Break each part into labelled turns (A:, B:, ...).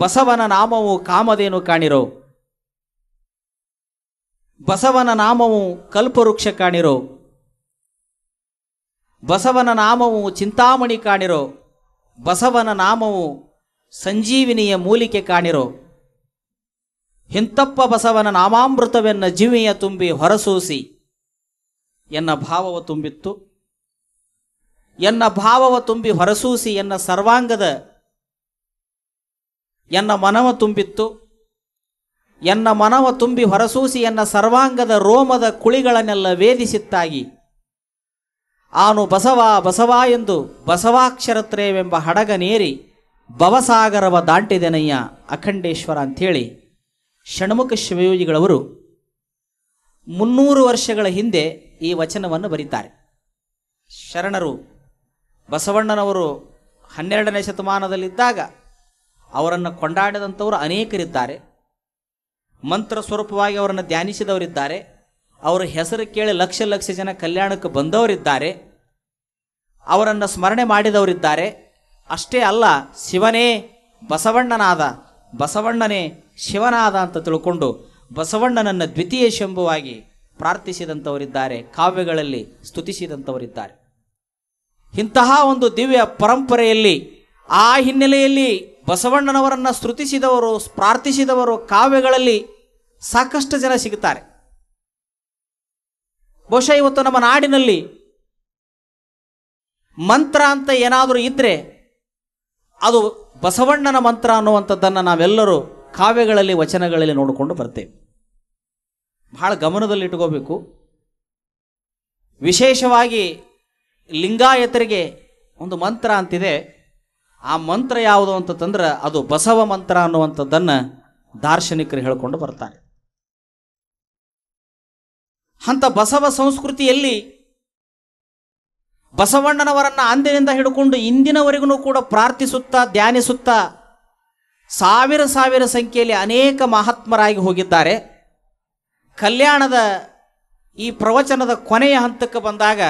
A: ಬಸವನ ನಾಮವು ಕಾಮದೇನು ಕಾಣಿರೋ ಬಸವನ ನಾಮವು ಕಲ್ಪವೃಕ್ಷ ಕಾಣಿರೋ ಬಸವನ ನಾಮವು ಚಿಂತಾಮಣಿ ಕಾಣಿರೋ ಬಸವನ ನಾಮವು ಸಂಜೀವಿನಿಯ ಮೂಲಿಕೆ ಕಾಣಿರೋ ಹಿಂತಪ್ಪ ಬಸವನ ನಾಮಾಮೃತವೆನ್ನ ಜೀವಿಯ ತುಂಬಿ ಹೊರಸೂಸಿ ಎನ್ನ ಭಾವವ ತುಂಬಿತ್ತು ಎನ್ನ ಭಾವವ ತುಂಬಿ ಹೊರಸೂಸಿ ಎನ್ನ ಸರ್ವಾಂಗದ ಎನ್ನ ಮನವ ತುಂಬಿತ್ತು ಎನ್ನ ಮನವ ತುಂಬಿ ಹೊರಸೂಸಿ ಎನ್ನ ಸರ್ವಾಂಗದ ರೋಮದ ಕುಳಿಗಳನ್ನೆಲ್ಲ ವೇದಿಸಿತ್ತಾಗಿ ಆನು ಬಸವ ಬಸವ ಎಂದು ಬಸವಾಕ್ಷರತ್ರೇವೆಂಬ ಹಡಗನೇರಿ ಭವಸಾಗರವ ದಾಂಟಿದೆನಯ್ಯ ಅಖಂಡೇಶ್ವರ ಅಂಥೇಳಿ ಷಣ್ಮುಖ ಶಿವಯೋಜಿಗಳವರು ಮುನ್ನೂರು ವರ್ಷಗಳ ಹಿಂದೆ ಈ ವಚನವನ್ನು ಬರೀತಾರೆ ಶರಣರು ಬಸವಣ್ಣನವರು ಹನ್ನೆರಡನೇ ಶತಮಾನದಲ್ಲಿದ್ದಾಗ ಅವರನ್ನು ಕೊಂಡಾಡಿದಂಥವರು ಅನೇಕರಿದ್ದಾರೆ ಮಂತ್ರ ಸ್ವರೂಪವಾಗಿ ಅವರನ್ನು ಧ್ಯಾನಿಸಿದವರಿದ್ದಾರೆ ಅವರ ಹೆಸರು ಕೇಳಿ ಲಕ್ಷ ಲಕ್ಷ ಜನ ಕಲ್ಯಾಣಕ್ಕೆ ಬಂದವರಿದ್ದಾರೆ ಅವರನ್ನು ಸ್ಮರಣೆ ಮಾಡಿದವರಿದ್ದಾರೆ ಅಷ್ಟೇ ಅಲ್ಲ ಶಿವನೇ ಬಸವಣ್ಣನಾದ ಬಸವಣ್ಣನೇ ಶಿವನಾದ ಅಂತ ತಿಳ್ಕೊಂಡು ಬಸವಣ್ಣನನ್ನು ದ್ವಿತೀಯ ಶಂಭುವಾಗಿ ಪ್ರಾರ್ಥಿಸಿದಂಥವರಿದ್ದಾರೆ ಕಾವ್ಯಗಳಲ್ಲಿ ಸ್ತುತಿಸಿದಂಥವರಿದ್ದಾರೆ ಇಂತಹ ಒಂದು ದಿವ್ಯ ಪರಂಪರೆಯಲ್ಲಿ ಆ ಹಿನ್ನೆಲೆಯಲ್ಲಿ ಬಸವಣ್ಣನವರನ್ನು ಸ್ತುತಿಸಿದವರು ಪ್ರಾರ್ಥಿಸಿದವರು ಕಾವ್ಯಗಳಲ್ಲಿ ಸಾಕಷ್ಟು ಜನ ಸಿಗುತ್ತಾರೆ ಬಹುಶಃ ಇವತ್ತು ನಮ್ಮ ನಾಡಿನಲ್ಲಿ ಮಂತ್ರ ಅಂತ ಏನಾದರೂ ಇದ್ದರೆ ಅದು ಬಸವಣ್ಣನ ಮಂತ್ರ ಅನ್ನುವಂಥದ್ದನ್ನು ನಾವೆಲ್ಲರೂ ಕಾವ್ಯಗಳಲ್ಲಿ ವಚನಗಳಲ್ಲಿ ನೋಡಿಕೊಂಡು ಬರ್ತೇವೆ ಬಹಳ ಗಮನದಲ್ಲಿಟ್ಕೋಬೇಕು ವಿಶೇಷವಾಗಿ ಲಿಂಗಾಯತರಿಗೆ ಒಂದು ಮಂತ್ರ ಅಂತಿದೆ ಆ ಮಂತ್ರ ಯಾವುದು ತಂದ್ರೆ ಅದು ಬಸವ ಮಂತ್ರ ಅನ್ನುವಂಥದ್ದನ್ನು ದಾರ್ಶನಿಕರು ಹೇಳಿಕೊಂಡು ಬರ್ತಾರೆ ಅಂಥ ಬಸವ ಸಂಸ್ಕೃತಿಯಲ್ಲಿ ಬಸವಣ್ಣನವರನ್ನು ಅಂದಿನಿಂದ ಹಿಡ್ಕೊಂಡು ಇಂದಿನವರೆಗೂ ಕೂಡ ಪ್ರಾರ್ಥಿಸುತ್ತಾ ಧ್ಯಾನಿಸುತ್ತಾ ಸಾವಿರ ಸಾವಿರ ಸಂಖ್ಯೆಯಲ್ಲಿ ಅನೇಕ ಮಹಾತ್ಮರಾಗಿ ಹೋಗಿದ್ದಾರೆ ಕಲ್ಯಾಣದ ಈ ಪ್ರವಚನದ ಕೊನೆಯ ಹಂತಕ್ಕೆ ಬಂದಾಗ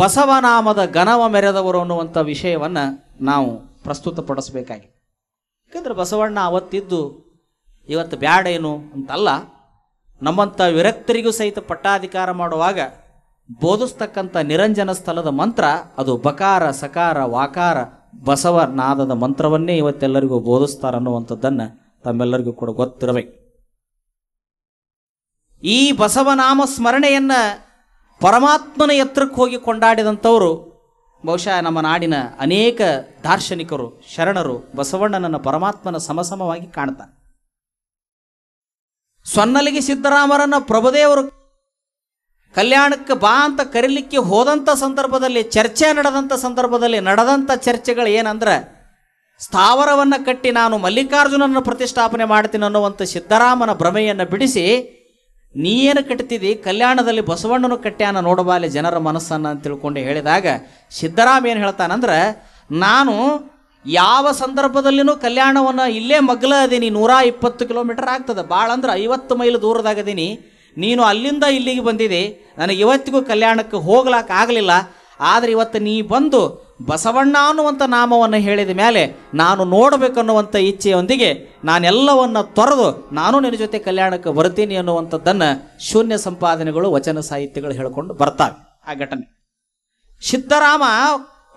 A: ಬಸವನಾಮದ ಘನವ ಮೆರೆದವರು ಅನ್ನುವಂಥ ವಿಷಯವನ್ನು ನಾವು ಪ್ರಸ್ತುತಪಡಿಸಬೇಕಾಗಿದೆ ಯಾಕಂದ್ರೆ ಬಸವಣ್ಣ ಅವತ್ತಿದ್ದು ಇವತ್ತು ಬ್ಯಾಡೇನು ಏನು ಅಂತಲ್ಲ ನಮ್ಮಂಥ ವಿರಕ್ತರಿಗೂ ಸಹಿತ ಪಟ್ಟಾಧಿಕಾರ ಮಾಡುವಾಗ ಬೋಧಿಸ್ತಕ್ಕಂಥ ನಿರಂಜನ ಸ್ಥಳದ ಮಂತ್ರ ಅದು ಬಕಾರ ಸಕಾರ ವಾಕಾರ ಬಸವನಾದದ ಮಂತ್ರವನ್ನೇ ಇವತ್ತೆಲ್ಲರಿಗೂ ಬೋಧಿಸ್ತಾರೆ ಅನ್ನುವಂಥದ್ದನ್ನು ತಮ್ಮೆಲ್ಲರಿಗೂ ಕೂಡ ಗೊತ್ತಿರಬೇಕು ಈ ಬಸವನಾಮ ಸ್ಮರಣೆಯನ್ನ ಪರಮಾತ್ಮನ ಎತ್ತರಕ್ಕೆ ಹೋಗಿ ಕೊಂಡಾಡಿದಂಥವರು ಬಹುಶಃ ನಮ್ಮ ನಾಡಿನ ಅನೇಕ ದಾರ್ಶನಿಕರು ಶರಣರು ಬಸವಣ್ಣನನ್ನು ಪರಮಾತ್ಮನ ಸಮಸಮವಾಗಿ ಕಾಣ್ತಾರೆ ಸ್ವನ್ನಲಿಗೆ ಸಿದ್ದರಾಮರನ್ನು ಪ್ರಭುದೇವರು ಕಲ್ಯಾಣಕ್ಕೆ ಬಾ ಅಂತ ಕರೀಲಿಕ್ಕೆ ಹೋದಂಥ ಸಂದರ್ಭದಲ್ಲಿ ಚರ್ಚೆ ನಡೆದಂಥ ಸಂದರ್ಭದಲ್ಲಿ ನಡೆದಂಥ ಚರ್ಚೆಗಳು ಏನಂದ್ರೆ ಸ್ಥಾವರವನ್ನು ಕಟ್ಟಿ ನಾನು ಮಲ್ಲಿಕಾರ್ಜುನನ್ನು ಪ್ರತಿಷ್ಠಾಪನೆ ಮಾಡ್ತೀನಿ ಅನ್ನುವಂಥ ಸಿದ್ದರಾಮನ ಭ್ರಮೆಯನ್ನು ಬಿಡಿಸಿ ನೀ ಏನು ಕಟ್ತಿದ್ದಿ ಕಲ್ಯಾಣದಲ್ಲಿ ಬಸವಣ್ಣನು ಕಟ್ಟ್ಯಾನ ನೋಡಬಾಲೆ ಜನರ ಮನಸ್ಸನ್ನು ಅಂತ ತಿಳ್ಕೊಂಡು ಹೇಳಿದಾಗ ಸಿದ್ದರಾಮ ಏನು ಹೇಳ್ತಾನಂದ್ರೆ ನಾನು ಯಾವ ಸಂದರ್ಭದಲ್ಲಿನೂ ಕಲ್ಯಾಣವನ್ನು ಇಲ್ಲೇ ಮಗ್ಲ ಅದೀನಿ ನೂರ ಇಪ್ಪತ್ತು ಕಿಲೋಮೀಟರ್ ಆಗ್ತದೆ ಭಾಳ ಅಂದ್ರೆ ಐವತ್ತು ಮೈಲ್ ದೂರದಾಗದೀನಿ ನೀನು ಅಲ್ಲಿಂದ ಇಲ್ಲಿಗೆ ಬಂದಿದೆ ನನಗೆ ಇವತ್ತಿಗೂ ಕಲ್ಯಾಣಕ್ಕೆ ಹೋಗ್ಲಾಕ ಆಗಲಿಲ್ಲ ಆದರೆ ಇವತ್ತು ನೀ ಬಂದು ಬಸವಣ್ಣ ಅನ್ನುವಂಥ ನಾಮವನ್ನು ಹೇಳಿದ ಮೇಲೆ ನಾನು ನೋಡಬೇಕನ್ನುವಂಥ ಇಚ್ಛೆಯೊಂದಿಗೆ ನಾನೆಲ್ಲವನ್ನು ತೊರೆದು ನಾನು ನಿನ್ನ ಜೊತೆ ಕಲ್ಯಾಣಕ್ಕೆ ಬರ್ತೀನಿ ಅನ್ನುವಂಥದ್ದನ್ನು ಶೂನ್ಯ ಸಂಪಾದನೆಗಳು ವಚನ ಸಾಹಿತ್ಯಗಳು ಹೇಳಿಕೊಂಡು ಬರ್ತಾವೆ ಆ ಘಟನೆ ಸಿದ್ದರಾಮ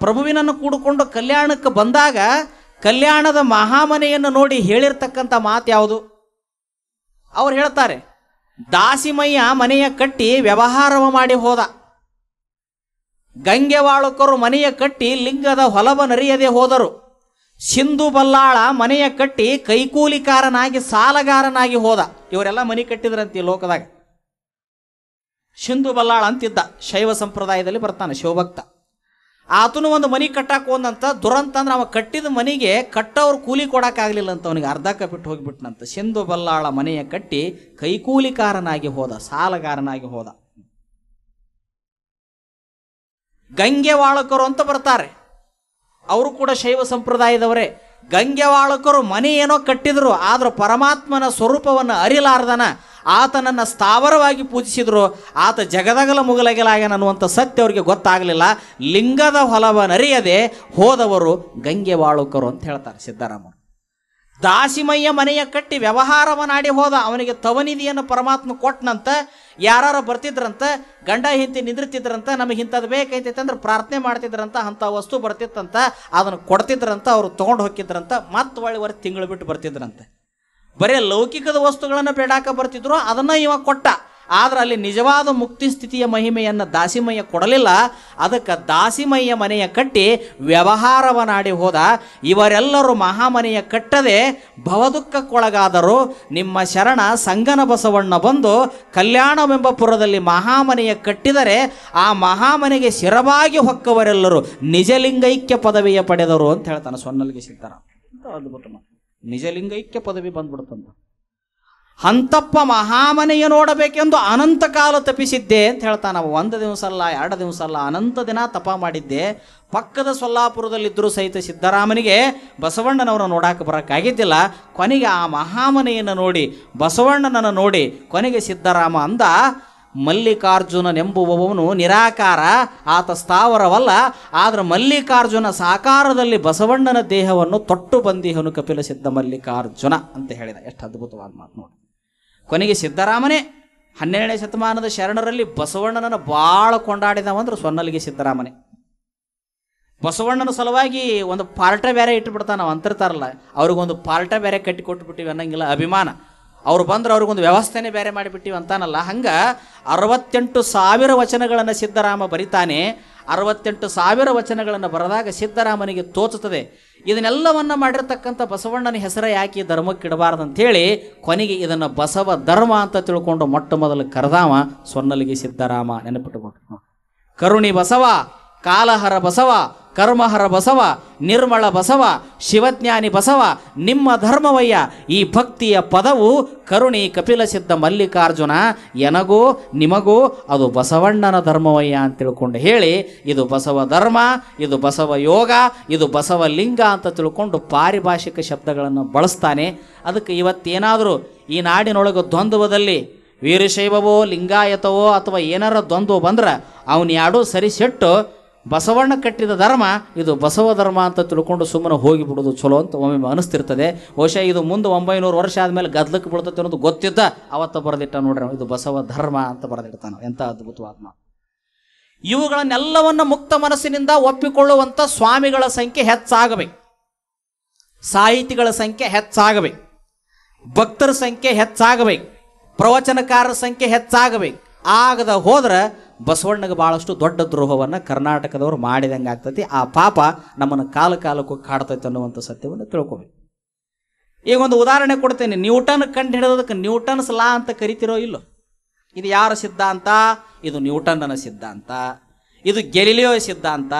A: ಪ್ರಭುವಿನನ್ನು ಕೂಡಿಕೊಂಡು ಕಲ್ಯಾಣಕ್ಕೆ ಬಂದಾಗ ಕಲ್ಯಾಣದ ಮಹಾಮನೆಯನ್ನು ನೋಡಿ ಹೇಳಿರ್ತಕ್ಕಂಥ ಮಾತು ಯಾವುದು ಅವ್ರು ಹೇಳ್ತಾರೆ ದಾಸಿಮಯ್ಯ ಮನೆಯ ಕಟ್ಟಿ ವ್ಯವಹಾರವ ಮಾಡಿ ಹೋದ ಗಂಗೆವಾಳಕರು ಮನೆಯ ಕಟ್ಟಿ ಲಿಂಗದ ಹೊಲವ ನರಿಯದೆ ಹೋದರು ಸಿಂಧು ಬಲ್ಲಾಳ ಮನೆಯ ಕಟ್ಟಿ ಕೈಕೂಲಿಕಾರನಾಗಿ ಸಾಲಗಾರನಾಗಿ ಹೋದ ಇವರೆಲ್ಲ ಮನೆ ಕಟ್ಟಿದ್ರಂತೆ ಲೋಕದಾಗ ಸಿಂಧು ಬಲ್ಲಾಳ ಅಂತಿದ್ದ ಶೈವ ಸಂಪ್ರದಾಯದಲ್ಲಿ ಬರ್ತಾನೆ ಶಿವಭಕ್ತ ಆತನು ಒಂದು ಮನೆ ಕಟ್ಟಕ್ಕೆ ಹೋದಂತ ದುರಂತ ಅಂದ್ರೆ ಅವ ಕಟ್ಟಿದ ಮನೆಗೆ ಕಟ್ಟವ್ರು ಕೂಲಿ ಕೊಡೋಕ್ಕಾಗಲಿಲ್ಲ ಅಂತ ಅವನಿಗೆ ಅರ್ಧ ಕಪ್ಪಿಟ್ಟು ಹೋಗಿಬಿಟ್ನಂತ ಸಿಂಧು ಬಲ್ಲಾಳ ಮನೆಯ ಕಟ್ಟಿ ಕೈಕೂಲಿಕಾರನಾಗಿ ಹೋದ ಸಾಲಗಾರನಾಗಿ ಹೋದ ಗಂಗೆವಾಳಕರು ಅಂತ ಬರ್ತಾರೆ ಅವರು ಕೂಡ ಶೈವ ಸಂಪ್ರದಾಯದವರೇ ಗಂಗೆವಾಳಕರು ಮನೆ ಏನೋ ಕಟ್ಟಿದ್ರು ಆದರೂ ಪರಮಾತ್ಮನ ಸ್ವರೂಪವನ್ನು ಅರಿಲಾರ್ದನ ಆತನನ್ನು ಸ್ಥಾವರವಾಗಿ ಪೂಜಿಸಿದ್ರು ಆತ ಜಗದಗಲ ಮುಗಲಗಲಾಗನ ಅನ್ನುವಂಥ ಸತ್ಯ ಅವರಿಗೆ ಗೊತ್ತಾಗಲಿಲ್ಲ ಲಿಂಗದ ಹೊಲವನ್ನರಿಯದೆ ಹೋದವರು ಗಂಗೆವಾಳುಕರು ಅಂತ ಹೇಳ್ತಾರೆ ಸಿದ್ದರಾಮರು ದಾಸಿಮಯ್ಯ ಮನೆಯ ಕಟ್ಟಿ ವ್ಯವಹಾರವನ್ನಾಡಿ ಹೋದ ಅವನಿಗೆ ತವನಿಧಿಯನ್ನು ಪರಮಾತ್ಮ ಕೊಟ್ಟನಂತ ಯಾರು ಬರ್ತಿದ್ರಂತ ಗಂಡ ಹಿಂತಿ ನಿಂದಿರ್ತಿದ್ರಂತ ನಮಗೆ ಇಂಥದ್ದು ಅಂದ್ರೆ ಪ್ರಾರ್ಥನೆ ಮಾಡ್ತಿದ್ರಂತ ಅಂಥ ವಸ್ತು ಬರ್ತಿತ್ತಂತ ಅದನ್ನು ಕೊಡ್ತಿದ್ರಂತ ಅವರು ತೊಗೊಂಡು ಹೋಗಿದ್ರಂತ ಮತ್ತೆ ಒಳ್ಳೆವರೆ ತಿಂಗಳು ಬಿಟ್ಟು ಬರ್ತಿದ್ರಂತೆ ಬರೀ ಲೌಕಿಕದ ವಸ್ತುಗಳನ್ನು ಬೇಡಾಕ ಬರ್ತಿದ್ರು ಅದನ್ನು ಇವಾಗ ಕೊಟ್ಟ ಆದರೆ ಅಲ್ಲಿ ನಿಜವಾದ ಮುಕ್ತಿ ಸ್ಥಿತಿಯ ಮಹಿಮೆಯನ್ನು ದಾಸಿಮಯ್ಯ ಕೊಡಲಿಲ್ಲ ಅದಕ್ಕೆ ದಾಸಿಮಯ್ಯ ಮನೆಯ ಕಟ್ಟಿ ವ್ಯವಹಾರವನಾಡಿ ಹೋದ ಇವರೆಲ್ಲರೂ ಮಹಾಮನೆಯ ಕಟ್ಟದೆ ಭವದುಃಖಕ್ಕೊಳಗಾದರು ನಿಮ್ಮ ಶರಣ ಸಂಗನ ಬಸವಣ್ಣ ಬಂದು ಕಲ್ಯಾಣವೆಂಬ ಪುರದಲ್ಲಿ ಮಹಾಮನೆಯ ಕಟ್ಟಿದರೆ ಆ ಮಹಾಮನೆಗೆ ಶಿರವಾಗಿ ಹೊಕ್ಕವರೆಲ್ಲರೂ ನಿಜಲಿಂಗೈಕ್ಯ ಪದವಿಯ ಪಡೆದರು ಅಂತ ಹೇಳ್ತಾನೆ ಸೊನ್ನಲ್ಲಿಗೆ ಸಿಗ್ತಾರ ನಿಜಲಿಂಗೈಕ್ಯ ಪದವಿ ಬಂದ್ಬಿಡ್ತಂತ ಹಂತಪ್ಪ ಮಹಾಮನೆಯ ನೋಡಬೇಕೆಂದು ಅನಂತ ಕಾಲ ತಪ್ಪಿಸಿದ್ದೆ ಅಂತ ಹೇಳ್ತಾನೆ ನಾವು ಒಂದು ದಿವಸ ಅಲ್ಲ ಎರಡು ದಿವಸ ಅಲ್ಲ ಅನಂತ ದಿನ ತಪ ಮಾಡಿದ್ದೆ ಪಕ್ಕದ ಸೊಲ್ಲಾಪುರದಲ್ಲಿದ್ದರೂ ಸಹಿತ ಸಿದ್ದರಾಮನಿಗೆ ಬಸವಣ್ಣನವರ ನೋಡಕ್ಕೆ ಬರೋಕ್ಕಾಗಿದ್ದಿಲ್ಲ ಕೊನೆಗೆ ಆ ಮಹಾಮನೆಯನ್ನು ನೋಡಿ ಬಸವಣ್ಣನನ್ನು ನೋಡಿ ಕೊನೆಗೆ ಸಿದ್ದರಾಮ ಅಂದ ಮಲ್ಲಿಕಾರ್ಜುನನೆಂಬುವವನು ನಿರಾಕಾರ ಆತ ಸ್ಥಾವರವಲ್ಲ ಆದರೆ ಮಲ್ಲಿಕಾರ್ಜುನ ಸಾಕಾರದಲ್ಲಿ ಬಸವಣ್ಣನ ದೇಹವನ್ನು ತೊಟ್ಟು ಬಂದಿಹನು ಕಪಿಲ ಸಿದ್ಧ ಮಲ್ಲಿಕಾರ್ಜುನ ಅಂತ ಹೇಳಿದ ಎಷ್ಟು ಅದ್ಭುತವಾದ ಮಾತು ನೋಡಿ ಕೊನೆಗೆ ಸಿದ್ದರಾಮನೇ ಹನ್ನೆರಡನೇ ಶತಮಾನದ ಶರಣರಲ್ಲಿ ಬಸವಣ್ಣನನ್ನು ಭಾಳ ಕೊಂಡಾಡಿದವಂದ್ರೆ ಸೊನ್ನಲ್ಲಿಗೆ ಸಿದ್ದರಾಮನೇ ಬಸವಣ್ಣನ ಸಲುವಾಗಿ ಒಂದು ಪಾರ್ಟ ಬೇರೆ ಇಟ್ಬಿಡ್ತಾನೆ ನಾವು ಅಂತಿರ್ತಾರಲ್ಲ ಅವ್ರಿಗೊಂದು ಪಾರ್ಟ ಬೇರೆ ಕಟ್ಟಿ ಕೊಟ್ಬಿಟ್ಟಿವಿ ಅನ್ನಂಗಿಲ್ಲ ಅಭಿಮಾನ ಅವ್ರು ಬಂದ್ರೆ ಅವ್ರಿಗೊಂದು ವ್ಯವಸ್ಥೆನೇ ಬೇರೆ ಮಾಡಿಬಿಟ್ಟಿವಿ ಅಂತಾನಲ್ಲ ಹಂಗೆ ಅರವತ್ತೆಂಟು ಸಾವಿರ ವಚನಗಳನ್ನು ಸಿದ್ದರಾಮ ಬರಿತಾನೆ ಅರವತ್ತೆಂಟು ಸಾವಿರ ವಚನಗಳನ್ನು ಬರೆದಾಗ ಸಿದ್ದರಾಮನಿಗೆ ತೋಚುತ್ತದೆ ಇದನ್ನೆಲ್ಲವನ್ನ ಮಾಡಿರ್ತಕ್ಕಂಥ ಬಸವಣ್ಣನ ಹೆಸರ ಯಾಕೆ ಧರ್ಮಕ್ಕಿಡಬಾರ್ದು ಅಂಥೇಳಿ ಕೊನೆಗೆ ಇದನ್ನು ಬಸವ ಧರ್ಮ ಅಂತ ತಿಳ್ಕೊಂಡು ಮೊಟ್ಟ ಮೊದಲು ಕರೆದಾವ ಸೊನ್ನಲಿಗೆ ಸಿದ್ದರಾಮ ನೆನಪಿಟ್ಟುಕೊಂಡು ಕರುಣಿ ಬಸವ ಕಾಲಹರ ಬಸವ ಕರ್ಮಹರ ಬಸವ ನಿರ್ಮಳ ಬಸವ ಶಿವಜ್ಞಾನಿ ಬಸವ ನಿಮ್ಮ ಧರ್ಮವಯ್ಯ ಈ ಭಕ್ತಿಯ ಪದವು ಕರುಣಿ ಸಿದ್ಧ ಮಲ್ಲಿಕಾರ್ಜುನ ಎನಗೋ ನಿಮಗೋ ಅದು ಬಸವಣ್ಣನ ಧರ್ಮವಯ್ಯ ಅಂತ ತಿಳ್ಕೊಂಡು ಹೇಳಿ ಇದು ಬಸವ ಧರ್ಮ ಇದು ಬಸವ ಯೋಗ ಇದು ಬಸವ ಲಿಂಗ ಅಂತ ತಿಳ್ಕೊಂಡು ಪಾರಿಭಾಷಿಕ ಶಬ್ದಗಳನ್ನು ಬಳಸ್ತಾನೆ ಅದಕ್ಕೆ ಇವತ್ತೇನಾದರೂ ಈ ನಾಡಿನೊಳಗೆ ದ್ವಂದ್ವದಲ್ಲಿ ವೀರಶೈವವೋ ಲಿಂಗಾಯತವೋ ಅಥವಾ ಏನಾರ ದ್ವಂದ್ವ ಬಂದ್ರೆ ಅವನು ಯಾಡೋ ಸರಿಸೆಟ್ಟು ಬಸವಣ್ಣ ಕಟ್ಟಿದ ಧರ್ಮ ಇದು ಬಸವ ಧರ್ಮ ಅಂತ ತಿಳ್ಕೊಂಡು ಸುಮ್ಮನೆ ಹೋಗಿಬಿಡೋದು ಚಲೋ ಅಂತ ಒಮ್ಮೆ ಅನಿಸ್ತಿರ್ತದೆ ಬಹುಶಃ ಇದು ಮುಂದೆ ಒಂಬೈನೂರು ವರ್ಷ ಆದಮೇಲೆ ಗದ್ಲಕ್ಕೆ ಬೀಳ್ತತೆ ಅನ್ನೋದು ಗೊತ್ತಿದ್ದ ಅವತ್ತ ಬರೆದಿಟ್ಟ ನೋಡ್ರಿ ಇದು ಬಸವ ಧರ್ಮ ಅಂತ ಬರೆದಿಡ್ತಾನೆ ಎಂಥ ಅದ್ಭುತವಾದ್ಮ ಇವುಗಳನ್ನೆಲ್ಲವನ್ನು ಮುಕ್ತ ಮನಸ್ಸಿನಿಂದ ಒಪ್ಪಿಕೊಳ್ಳುವಂಥ ಸ್ವಾಮಿಗಳ ಸಂಖ್ಯೆ ಹೆಚ್ಚಾಗಬೇಕು ಸಾಹಿತಿಗಳ ಸಂಖ್ಯೆ ಹೆಚ್ಚಾಗಬೇಕು ಭಕ್ತರ ಸಂಖ್ಯೆ ಹೆಚ್ಚಾಗಬೇಕು ಪ್ರವಚನಕಾರರ ಸಂಖ್ಯೆ ಹೆಚ್ಚಾಗಬೇಕು ಆಗದ ಹೋದ್ರೆ ಬಸವಣ್ಣಗೆ ಭಾಳಷ್ಟು ದೊಡ್ಡ ದ್ರೋಹವನ್ನು ಕರ್ನಾಟಕದವರು ಮಾಡಿದಂಗೆ ಆಗ್ತೈತಿ ಆ ಪಾಪ ನಮ್ಮನ್ನು ಕಾಲ ಕಾಲಕ್ಕೂ ಕಾಡ್ತೈತೆ ಅನ್ನುವಂಥ ಸತ್ಯವನ್ನು ತಿಳ್ಕೊಬೇಕು ಈಗ ಒಂದು ಉದಾಹರಣೆ ಕೊಡ್ತೇನೆ ನ್ಯೂಟನ್ ಕಂಡು ಹಿಡಿದಕ್ಕೆ ನ್ಯೂಟನ್ಸ್ ಲಾ ಅಂತ ಕರಿತಿರೋ ಇಲ್ಲೋ ಇದು ಯಾರ ಸಿದ್ಧಾಂತ ಇದು ನ್ಯೂಟನ್ನನ ಸಿದ್ಧಾಂತ ಇದು ಗೆಲಿಲಿಯೋ ಸಿದ್ಧಾಂತ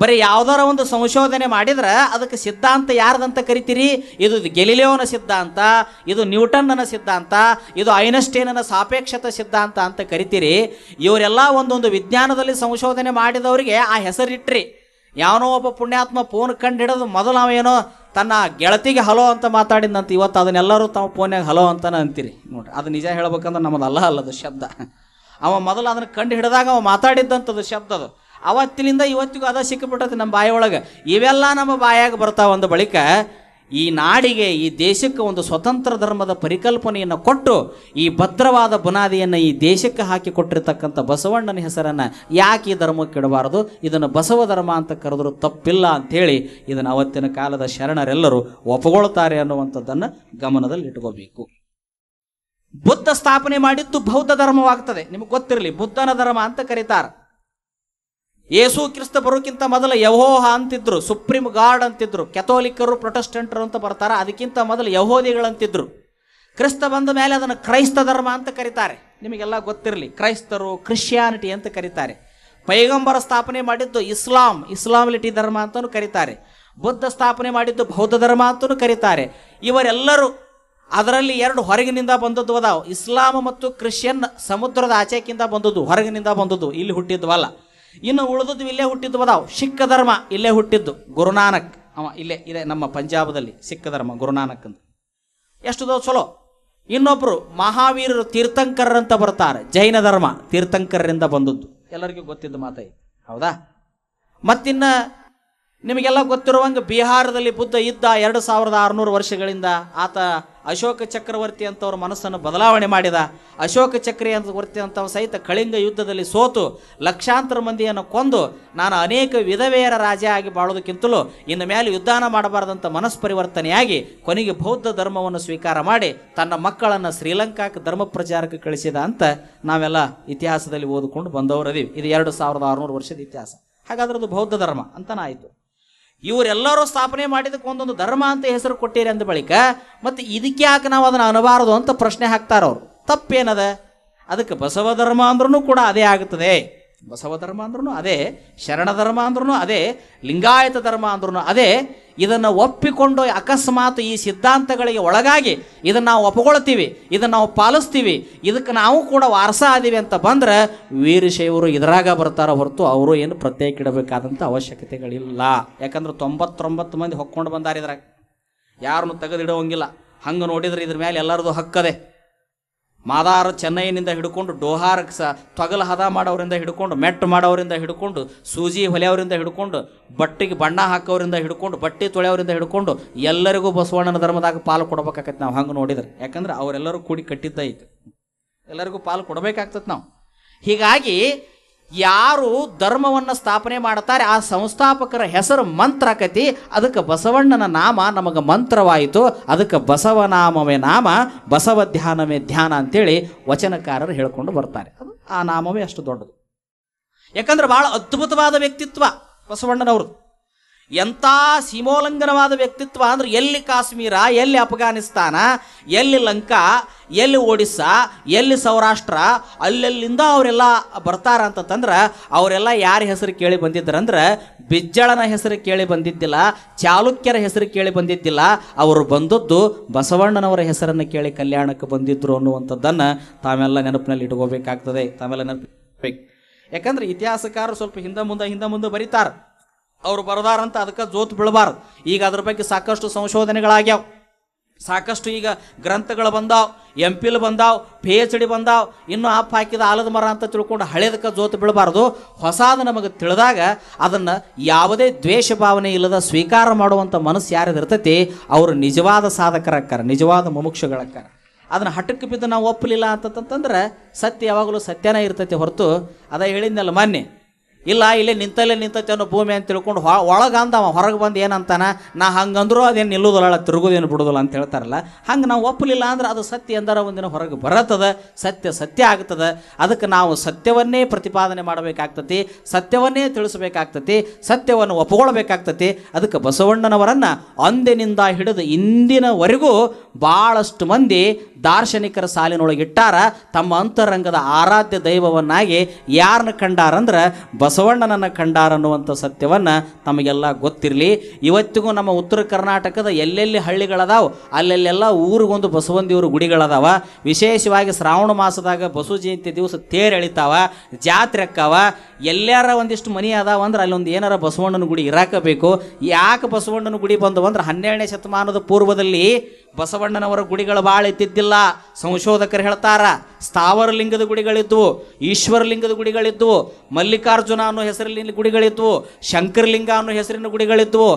A: ಬರೀ ಯಾವ್ದಾರ ಒಂದು ಸಂಶೋಧನೆ ಮಾಡಿದ್ರೆ ಅದಕ್ಕೆ ಸಿದ್ಧಾಂತ ಯಾರ್ದಂತ ಕರಿತೀರಿ ಇದು ಗೆಲಿಲಿಯೋನ ಸಿದ್ಧಾಂತ ಇದು ನ್ಯೂಟನ್ನ ಸಿದ್ಧಾಂತ ಇದು ಐನಸ್ಟೈನನ ಸಾಪೇಕ್ಷತ ಸಿದ್ಧಾಂತ ಅಂತ ಕರಿತೀರಿ ಇವರೆಲ್ಲ ಒಂದೊಂದು ವಿಜ್ಞಾನದಲ್ಲಿ ಸಂಶೋಧನೆ ಮಾಡಿದವರಿಗೆ ಆ ಹೆಸರಿಟ್ರಿ ಯಾವನೋ ಒಬ್ಬ ಪುಣ್ಯಾತ್ಮ ಫೋನ್ ಕಂಡು ಹಿಡಿದು ಮೊದಲು ನಾವೇನೋ ತನ್ನ ಗೆಳತಿಗೆ ಹಲೋ ಅಂತ ಮಾತಾಡಿದಂತ ಇವತ್ತು ಅದನ್ನೆಲ್ಲರೂ ತಮ್ಮ ಫೋನ್ಯಾಗ ಹಲೋ ಅಂತ ಅಂತೀರಿ ನೋಡ್ರಿ ಅದು ನಿಜ ಹೇಳ್ಬೇಕಂದ್ರೆ ನಮ್ಮದು ಅಲ್ಲ ಅಲ್ಲದು ಶಬ್ದ ಅವ ಮೊದಲು ಅದನ್ನು ಕಂಡು ಹಿಡಿದಾಗ ಅವ ಮಾತಾಡಿದ್ದಂಥದ್ದು ಶಬ್ದ ಅದು ಅವತ್ತಿನಿಂದ ಇವತ್ತಿಗೂ ಅದ ಸಿಕ್ಕಿಬಿಟ್ಟದೆ ನಮ್ಮ ಬಾಯಿ ಇವೆಲ್ಲ ನಮ್ಮ ಬಾಯಾಗ ಬರ್ತಾವ ಒಂದು ಬಳಿಕ ಈ ನಾಡಿಗೆ ಈ ದೇಶಕ್ಕೆ ಒಂದು ಸ್ವತಂತ್ರ ಧರ್ಮದ ಪರಿಕಲ್ಪನೆಯನ್ನು ಕೊಟ್ಟು ಈ ಭದ್ರವಾದ ಬುನಾದಿಯನ್ನು ಈ ದೇಶಕ್ಕೆ ಹಾಕಿ ಕೊಟ್ಟಿರ್ತಕ್ಕಂಥ ಬಸವಣ್ಣನ ಹೆಸರನ್ನು ಯಾಕೆ ಈ ಧರ್ಮಕ್ಕೆ ಇಡಬಾರದು ಇದನ್ನು ಬಸವ ಧರ್ಮ ಅಂತ ಕರೆದ್ರು ತಪ್ಪಿಲ್ಲ ಅಂಥೇಳಿ ಇದನ್ನು ಅವತ್ತಿನ ಕಾಲದ ಶರಣರೆಲ್ಲರೂ ಒಪ್ಪಗೊಳ್ತಾರೆ ಅನ್ನುವಂಥದ್ದನ್ನು ಗಮನದಲ್ಲಿ ಇಟ್ಕೋಬೇಕು ಬುದ್ಧ ಸ್ಥಾಪನೆ ಮಾಡಿದ್ದು ಬೌದ್ಧ ಧರ್ಮವಾಗ್ತದೆ ನಿಮಗೆ ಗೊತ್ತಿರಲಿ ಬುದ್ಧನ ಧರ್ಮ ಅಂತ ಕರೀತಾರೆ ಯೇಸು ಕ್ರಿಸ್ತ ಬರೋಕ್ಕಿಂತ ಮೊದಲು ಯಹೋಹ ಅಂತಿದ್ರು ಸುಪ್ರೀಂ ಗಾರ್ಡ್ ಅಂತಿದ್ರು ಕೆಥೋಲಿಕರು ಪ್ರೊಟೆಸ್ಟೆಂಟರು ಅಂತ ಬರ್ತಾರೆ ಅದಕ್ಕಿಂತ ಮೊದಲು ಯಹೋದಿಗಳಂತಿದ್ರು ಕ್ರಿಸ್ತ ಬಂದ ಮೇಲೆ ಅದನ್ನು ಕ್ರೈಸ್ತ ಧರ್ಮ ಅಂತ ಕರೀತಾರೆ ನಿಮಗೆಲ್ಲ ಗೊತ್ತಿರಲಿ ಕ್ರೈಸ್ತರು ಕ್ರಿಶ್ಚಿಯಾನಿಟಿ ಅಂತ ಕರೀತಾರೆ ಪೈಗಂಬರ ಸ್ಥಾಪನೆ ಮಾಡಿದ್ದು ಇಸ್ಲಾಂ ಇಸ್ಲಾಮಿಲಿಟಿ ಧರ್ಮ ಅಂತಲೂ ಕರೀತಾರೆ ಬುದ್ಧ ಸ್ಥಾಪನೆ ಮಾಡಿದ್ದು ಬೌದ್ಧ ಧರ್ಮ ಅಂತಲೂ ಕರೀತಾರೆ ಇವರೆಲ್ಲರೂ ಅದರಲ್ಲಿ ಎರಡು ಹೊರಗಿನಿಂದ ಬಂದದ್ದು ಅದಾವು ಇಸ್ಲಾಂ ಮತ್ತು ಕ್ರಿಶ್ಚಿಯನ್ ಸಮುದ್ರದ ಆಚೆಕಿಂತ ಬಂದದ್ದು ಹೊರಗಿನಿಂದ ಬಂದದ್ದು ಇಲ್ಲಿ ಹುಟ್ಟಿದ್ವಲ್ಲ ಇನ್ನು ಉಳಿದದ್ದು ಇಲ್ಲೇ ಹುಟ್ಟಿದ್ದು ಬದಾವ್ ಸಿಖ್ ಧರ್ಮ ಇಲ್ಲೇ ಹುಟ್ಟಿದ್ದು ಗುರುನಾನಕ್ ಅವ ಇಲ್ಲೇ ಇದೆ ನಮ್ಮ ಪಂಜಾಬದಲ್ಲಿ ಸಿಖ್ ಧರ್ಮ ಗುರುನಾನಕ್ ಅಂತ ಎಷ್ಟು ಚಲೋ ಇನ್ನೊಬ್ಬರು ಮಹಾವೀರರು ಅಂತ ಬರ್ತಾರೆ ಜೈನ ಧರ್ಮ ತೀರ್ಥಂಕರರಿಂದ ಬಂದದ್ದು ಎಲ್ಲರಿಗೂ ಗೊತ್ತಿದ್ದು ಮಾತೈ ಹೌದಾ ಮತ್ತಿನ್ನ ನಿಮಗೆಲ್ಲ ಗೊತ್ತಿರುವಂಗೆ ಬಿಹಾರದಲ್ಲಿ ಬುದ್ಧ ಇದ್ದ ಎರಡು ಸಾವಿರದ ಆರುನೂರು ವರ್ಷಗಳಿಂದ ಆತ ಅಶೋಕ ಚಕ್ರವರ್ತಿ ಅಂತವ್ರ ಮನಸ್ಸನ್ನು ಬದಲಾವಣೆ ಮಾಡಿದ ಅಶೋಕ ಚಕ್ರಿ ಅಂತ ಅಂತವ ಸಹಿತ ಕಳಿಂಗ ಯುದ್ಧದಲ್ಲಿ ಸೋತು ಲಕ್ಷಾಂತರ ಮಂದಿಯನ್ನು ಕೊಂದು ನಾನು ಅನೇಕ ವಿಧವೆಯರ ರಾಜ ಆಗಿ ಬಾಳೋದಕ್ಕಿಂತಲೂ ಇನ್ನು ಮೇಲೆ ಯುದ್ಧಾನ ಮಾಡಬಾರದಂಥ ಮನಸ್ಸು ಪರಿವರ್ತನೆಯಾಗಿ ಕೊನೆಗೆ ಬೌದ್ಧ ಧರ್ಮವನ್ನು ಸ್ವೀಕಾರ ಮಾಡಿ ತನ್ನ ಮಕ್ಕಳನ್ನು ಶ್ರೀಲಂಕಾಕ್ಕೆ ಧರ್ಮ ಪ್ರಚಾರಕ್ಕೆ ಕಳಿಸಿದ ಅಂತ ನಾವೆಲ್ಲ ಇತಿಹಾಸದಲ್ಲಿ ಓದಿಕೊಂಡು ಬಂದವರದೀವಿ ಇದು ಎರಡು ಸಾವಿರದ ಆರುನೂರು ವರ್ಷದ ಇತಿಹಾಸ ಹಾಗಾದ್ರೆ ಬೌದ್ಧ ಧರ್ಮ ಅಂತನಾಯಿತು ಇವರೆಲ್ಲರೂ ಸ್ಥಾಪನೆ ಮಾಡಿದಕ್ಕೆ ಒಂದೊಂದು ಧರ್ಮ ಅಂತ ಹೆಸರು ಕೊಟ್ಟಿರಿ ಅಂದ ಬಳಿಕ ಮತ್ತು ಇದಕ್ಕೆ ಯಾಕೆ ನಾವು ಅದನ್ನು ಅನಬಾರದು ಅಂತ ಪ್ರಶ್ನೆ ಹಾಕ್ತಾರವ್ರು ತಪ್ಪೇನದ ಅದಕ್ಕೆ ಬಸವ ಧರ್ಮ ಅಂದ್ರೂ ಕೂಡ ಅದೇ ಆಗುತ್ತದೆ ಬಸವ ಧರ್ಮ ಅಂದ್ರೂ ಅದೇ ಶರಣ ಧರ್ಮ ಅಂದ್ರೂ ಅದೇ ಲಿಂಗಾಯತ ಧರ್ಮ ಅಂದ್ರೂ ಅದೇ ಇದನ್ನು ಒಪ್ಪಿಕೊಂಡು ಅಕಸ್ಮಾತ್ ಈ ಸಿದ್ಧಾಂತಗಳಿಗೆ ಒಳಗಾಗಿ ಇದನ್ನು ನಾವು ಒಪ್ಕೊಳ್ತೀವಿ ಇದನ್ನು ನಾವು ಪಾಲಿಸ್ತೀವಿ ಇದಕ್ಕೆ ನಾವು ಕೂಡ ವಾರಸ ಆದೀವಿ ಅಂತ ಬಂದರೆ ವೀರಶೈವರು ಇದರಾಗ ಬರ್ತಾರೆ ಹೊರತು ಅವರು ಏನು ಪ್ರತ್ಯೇಕ ಇಡಬೇಕಾದಂಥ ಅವಶ್ಯಕತೆಗಳಿಲ್ಲ ಯಾಕಂದ್ರೆ ತೊಂಬತ್ತೊಂಬತ್ತು ಮಂದಿ ಹೊಕ್ಕೊಂಡು ಬಂದಾರ ಇದ್ರಾಗ ಯಾರನ್ನು ತೆಗೆದಿಡೋಂಗಿಲ್ಲ ಹಂಗೆ ನೋಡಿದ್ರೆ ಇದ್ರ ಮೇಲೆ ಎಲ್ಲರದು ಹಕ್ಕದೆ ಮಾದಾರ ಚೆನ್ನೈನಿಂದ ಹಿಡ್ಕೊಂಡು ಡೋಹಾರಕ್ಕೆ ಸಹ ತೊಗಲ ಹದ ಮಾಡೋರಿಂದ ಹಿಡ್ಕೊಂಡು ಮೆಟ್ಟು ಮಾಡೋರಿಂದ ಹಿಡ್ಕೊಂಡು ಸೂಜಿ ಹೊಲೆಯವರಿಂದ ಹಿಡ್ಕೊಂಡು ಬಟ್ಟೆಗೆ ಬಣ್ಣ ಹಾಕೋರಿಂದ ಹಿಡ್ಕೊಂಡು ಬಟ್ಟೆ ತೊಳೆಯವರಿಂದ ಹಿಡ್ಕೊಂಡು ಎಲ್ಲರಿಗೂ ಬಸವಣ್ಣನ ಧರ್ಮದಾಗ ಪಾಲು ಕೊಡ್ಬೇಕಾಗತ್ತೆ ನಾವು ಹಂಗೆ ನೋಡಿದ್ರೆ ಯಾಕಂದ್ರೆ ಅವರೆಲ್ಲರೂ ಕೂಡಿ ಕಟ್ಟಿದ್ದೈತೆ ಎಲ್ಲರಿಗೂ ಪಾಲು ಕೊಡಬೇಕಾಗ್ತದೆ ನಾವು ಹೀಗಾಗಿ ಯಾರು ಧರ್ಮವನ್ನು ಸ್ಥಾಪನೆ ಮಾಡ್ತಾರೆ ಆ ಸಂಸ್ಥಾಪಕರ ಹೆಸರು ಮಂತ್ರ ಕತಿ ಅದಕ್ಕೆ ಬಸವಣ್ಣನ ನಾಮ ನಮಗೆ ಮಂತ್ರವಾಯಿತು ಅದಕ್ಕೆ ಬಸವನಾಮವೇ ನಾಮ ಬಸವ ಧ್ಯಾನವೇ ಧ್ಯಾನ ಅಂತೇಳಿ ವಚನಕಾರರು ಹೇಳ್ಕೊಂಡು ಬರ್ತಾರೆ ಅದು ಆ ನಾಮವೇ ಅಷ್ಟು ದೊಡ್ಡದು ಯಾಕಂದ್ರೆ ಭಾಳ ಅದ್ಭುತವಾದ ವ್ಯಕ್ತಿತ್ವ ಬಸವಣ್ಣನವರು ಎಂಥ ಸೀಮೋಲ್ಲಂಘನವಾದ ವ್ಯಕ್ತಿತ್ವ ಅಂದರೆ ಎಲ್ಲಿ ಕಾಶ್ಮೀರ ಎಲ್ಲಿ ಅಫ್ಘಾನಿಸ್ತಾನ ಎಲ್ಲಿ ಲಂಕಾ ಎಲ್ಲಿ ಒಡಿಸ್ಸಾ ಎಲ್ಲಿ ಸೌರಾಷ್ಟ್ರ ಅಲ್ಲೆಲ್ಲಿಂದ ಅವರೆಲ್ಲ ಬರ್ತಾರ ಅಂತಂದ್ರೆ ಅವರೆಲ್ಲ ಯಾರ ಹೆಸರು ಕೇಳಿ ಬಂದಿದ್ದರಂದ್ರೆ ಬಿಜ್ಜಳನ ಹೆಸರು ಕೇಳಿ ಬಂದಿದ್ದಿಲ್ಲ ಚಾಲುಕ್ಯರ ಹೆಸರು ಕೇಳಿ ಬಂದಿದ್ದಿಲ್ಲ ಅವರು ಬಂದದ್ದು ಬಸವಣ್ಣನವರ ಹೆಸರನ್ನು ಕೇಳಿ ಕಲ್ಯಾಣಕ್ಕೆ ಬಂದಿದ್ದರು ಅನ್ನುವಂಥದ್ದನ್ನು ತಾವೆಲ್ಲ ನೆನಪಿನಲ್ಲಿ ಇಟ್ಕೋಬೇಕಾಗ್ತದೆ ತಾವೆಲ್ಲ ನೆನಪು ಯಾಕಂದ್ರೆ ಇತಿಹಾಸಕಾರರು ಸ್ವಲ್ಪ ಹಿಂದೆ ಮುಂದೆ ಹಿಂದೆ ಮುಂದೆ ಬರೀತಾರೆ ಅವ್ರು ಬರದಾರಂತ ಅದಕ್ಕೆ ಜೋತು ಬೀಳಬಾರ್ದು ಈಗ ಅದ್ರ ಬಗ್ಗೆ ಸಾಕಷ್ಟು ಸಂಶೋಧನೆಗಳಾಗ್ಯಾವ ಸಾಕಷ್ಟು ಈಗ ಗ್ರಂಥಗಳು ಬಂದಾವ್ ಎಂ ಪಿಲ್ ಬಂದಾವ್ ಪಿ ಎಚ್ ಡಿ ಬಂದಾವ್ ಇನ್ನು ಆಪ್ ಹಾಕಿದ ಆಲದ ಮರ ಅಂತ ತಿಳ್ಕೊಂಡು ಹಳೇದಕ್ಕೆ ಜೋತು ಬೀಳಬಾರ್ದು ಹೊಸಾದ ನಮಗೆ ತಿಳಿದಾಗ ಅದನ್ನು ಯಾವುದೇ ದ್ವೇಷ ಭಾವನೆ ಇಲ್ಲದ ಸ್ವೀಕಾರ ಮಾಡುವಂಥ ಮನಸ್ಸು ಇರ್ತೈತಿ ಅವರು ನಿಜವಾದ ಸಾಧಕರಕ್ಕಾರ ನಿಜವಾದ ಮುಮುಕ್ಷಗಳಕ್ಕಾರ ಅದನ್ನು ಹಠಕ್ಕೆ ಬಿದ್ದು ನಾವು ಒಪ್ಪಲಿಲ್ಲ ಅಂತಂತಂದ್ರೆ ಸತ್ಯ ಯಾವಾಗಲೂ ಸತ್ಯನೇ ಇರ್ತೈತಿ ಹೊರತು ಅದ ಹೇಳಿದ್ನಲ್ಲ ಮಾನ್ಯ ಇಲ್ಲ ಇಲ್ಲೇ ನಿಂತಲ್ಲೇ ನಿಂತೈತೆ ಅನ್ನೋ ಭೂಮಿ ಅಂತ ತಿಳ್ಕೊಂಡು ಒಳಗೆ ಅಂದವ ಹೊರಗೆ ಬಂದು ಏನಂತಾನ ನಾ ಹಂಗಂದ್ರೂ ಅದೇನು ನಿಲ್ಲೋದಲ್ಲ ತಿರುಗೋದೇನು ಬಿಡೋದಲ್ಲ ಅಂತ ಹೇಳ್ತಾರಲ್ಲ ಹಂಗೆ ನಾವು ಒಪ್ಪಲಿಲ್ಲ ಅಂದ್ರೆ ಅದು ಸತ್ಯ ಎಂದರ ಒಂದಿನ ಹೊರಗೆ ಬರತ್ತದ ಸತ್ಯ ಸತ್ಯ ಆಗ್ತದೆ ಅದಕ್ಕೆ ನಾವು ಸತ್ಯವನ್ನೇ ಪ್ರತಿಪಾದನೆ ಮಾಡಬೇಕಾಗ್ತತಿ ಸತ್ಯವನ್ನೇ ತಿಳಿಸಬೇಕಾಗ್ತತಿ ಸತ್ಯವನ್ನು ಒಪ್ಕೊಳ್ಬೇಕಾಗ್ತತಿ ಅದಕ್ಕೆ ಬಸವಣ್ಣನವರನ್ನು ಅಂದಿನಿಂದ ಹಿಡಿದು ಇಂದಿನವರೆಗೂ ಭಾಳಷ್ಟು ಮಂದಿ ದಾರ್ಶನಿಕರ ಸಾಲಿನೊಳಗಿಟ್ಟಾರ ತಮ್ಮ ಅಂತರಂಗದ ಆರಾಧ್ಯ ದೈವವನ್ನಾಗಿ ಯಾರನ್ನ ಕಂಡಾರಂದ್ರೆ ಬಸ ಬಸವಣ್ಣನನ್ನು ಕಂಡಾರನ್ನುವಂಥ ಸತ್ಯವನ್ನು ನಮಗೆಲ್ಲ ಗೊತ್ತಿರಲಿ ಇವತ್ತಿಗೂ ನಮ್ಮ ಉತ್ತರ ಕರ್ನಾಟಕದ ಎಲ್ಲೆಲ್ಲಿ ಹಳ್ಳಿಗಳದಾವ ಅಲ್ಲೆಲ್ಲೆಲ್ಲ ಊರಿಗೊಂದು ಬಸವಂದಿಯವರು ಗುಡಿಗಳದಾವ ವಿಶೇಷವಾಗಿ ಶ್ರಾವಣ ಮಾಸದಾಗ ಬಸವ ಜಯಂತಿ ದಿವಸ ತೇರೆಳಿತಾವ ಎಳಿತಾವ ಜಾತ್ರೆ ಅಕ್ಕಾವ ಎಲ್ಲಾರ ಒಂದಿಷ್ಟು ಮನಿ ಅದಾವ ಅಂದ್ರೆ ಅಲ್ಲೊಂದು ಏನಾರ ಬಸವಣ್ಣನ ಗುಡಿ ಇರಾಕಬೇಕು ಯಾಕೆ ಬಸವಣ್ಣನ ಗುಡಿ ಬಂದವು ಅಂದ್ರೆ ಹನ್ನೆರಡನೇ ಶತಮಾನದ ಪೂರ್ವದಲ್ಲಿ ಬಸವಣ್ಣನವರ ಗುಡಿಗಳು ಭಾಳ ಇದ್ದಿದ್ದಿಲ್ಲ ಸಂಶೋಧಕರು ಹೇಳ್ತಾರ ಸ್ಥಾವರಲಿಂಗದ ಗುಡಿಗಳಿದ್ವು ಈಶ್ವರಲಿಂಗದ ಗುಡಿಗಳಿದ್ವು ಮಲ್ಲಿಕಾರ್ಜುನ ಅನ್ನೋ ಹೆಸರಿನ ಗುಡಿಗಳಿದ್ವು ಶಂಕರಲಿಂಗ ಅನ್ನೋ ಹೆಸರಿನ ಗುಡಿಗಳಿದ್ವು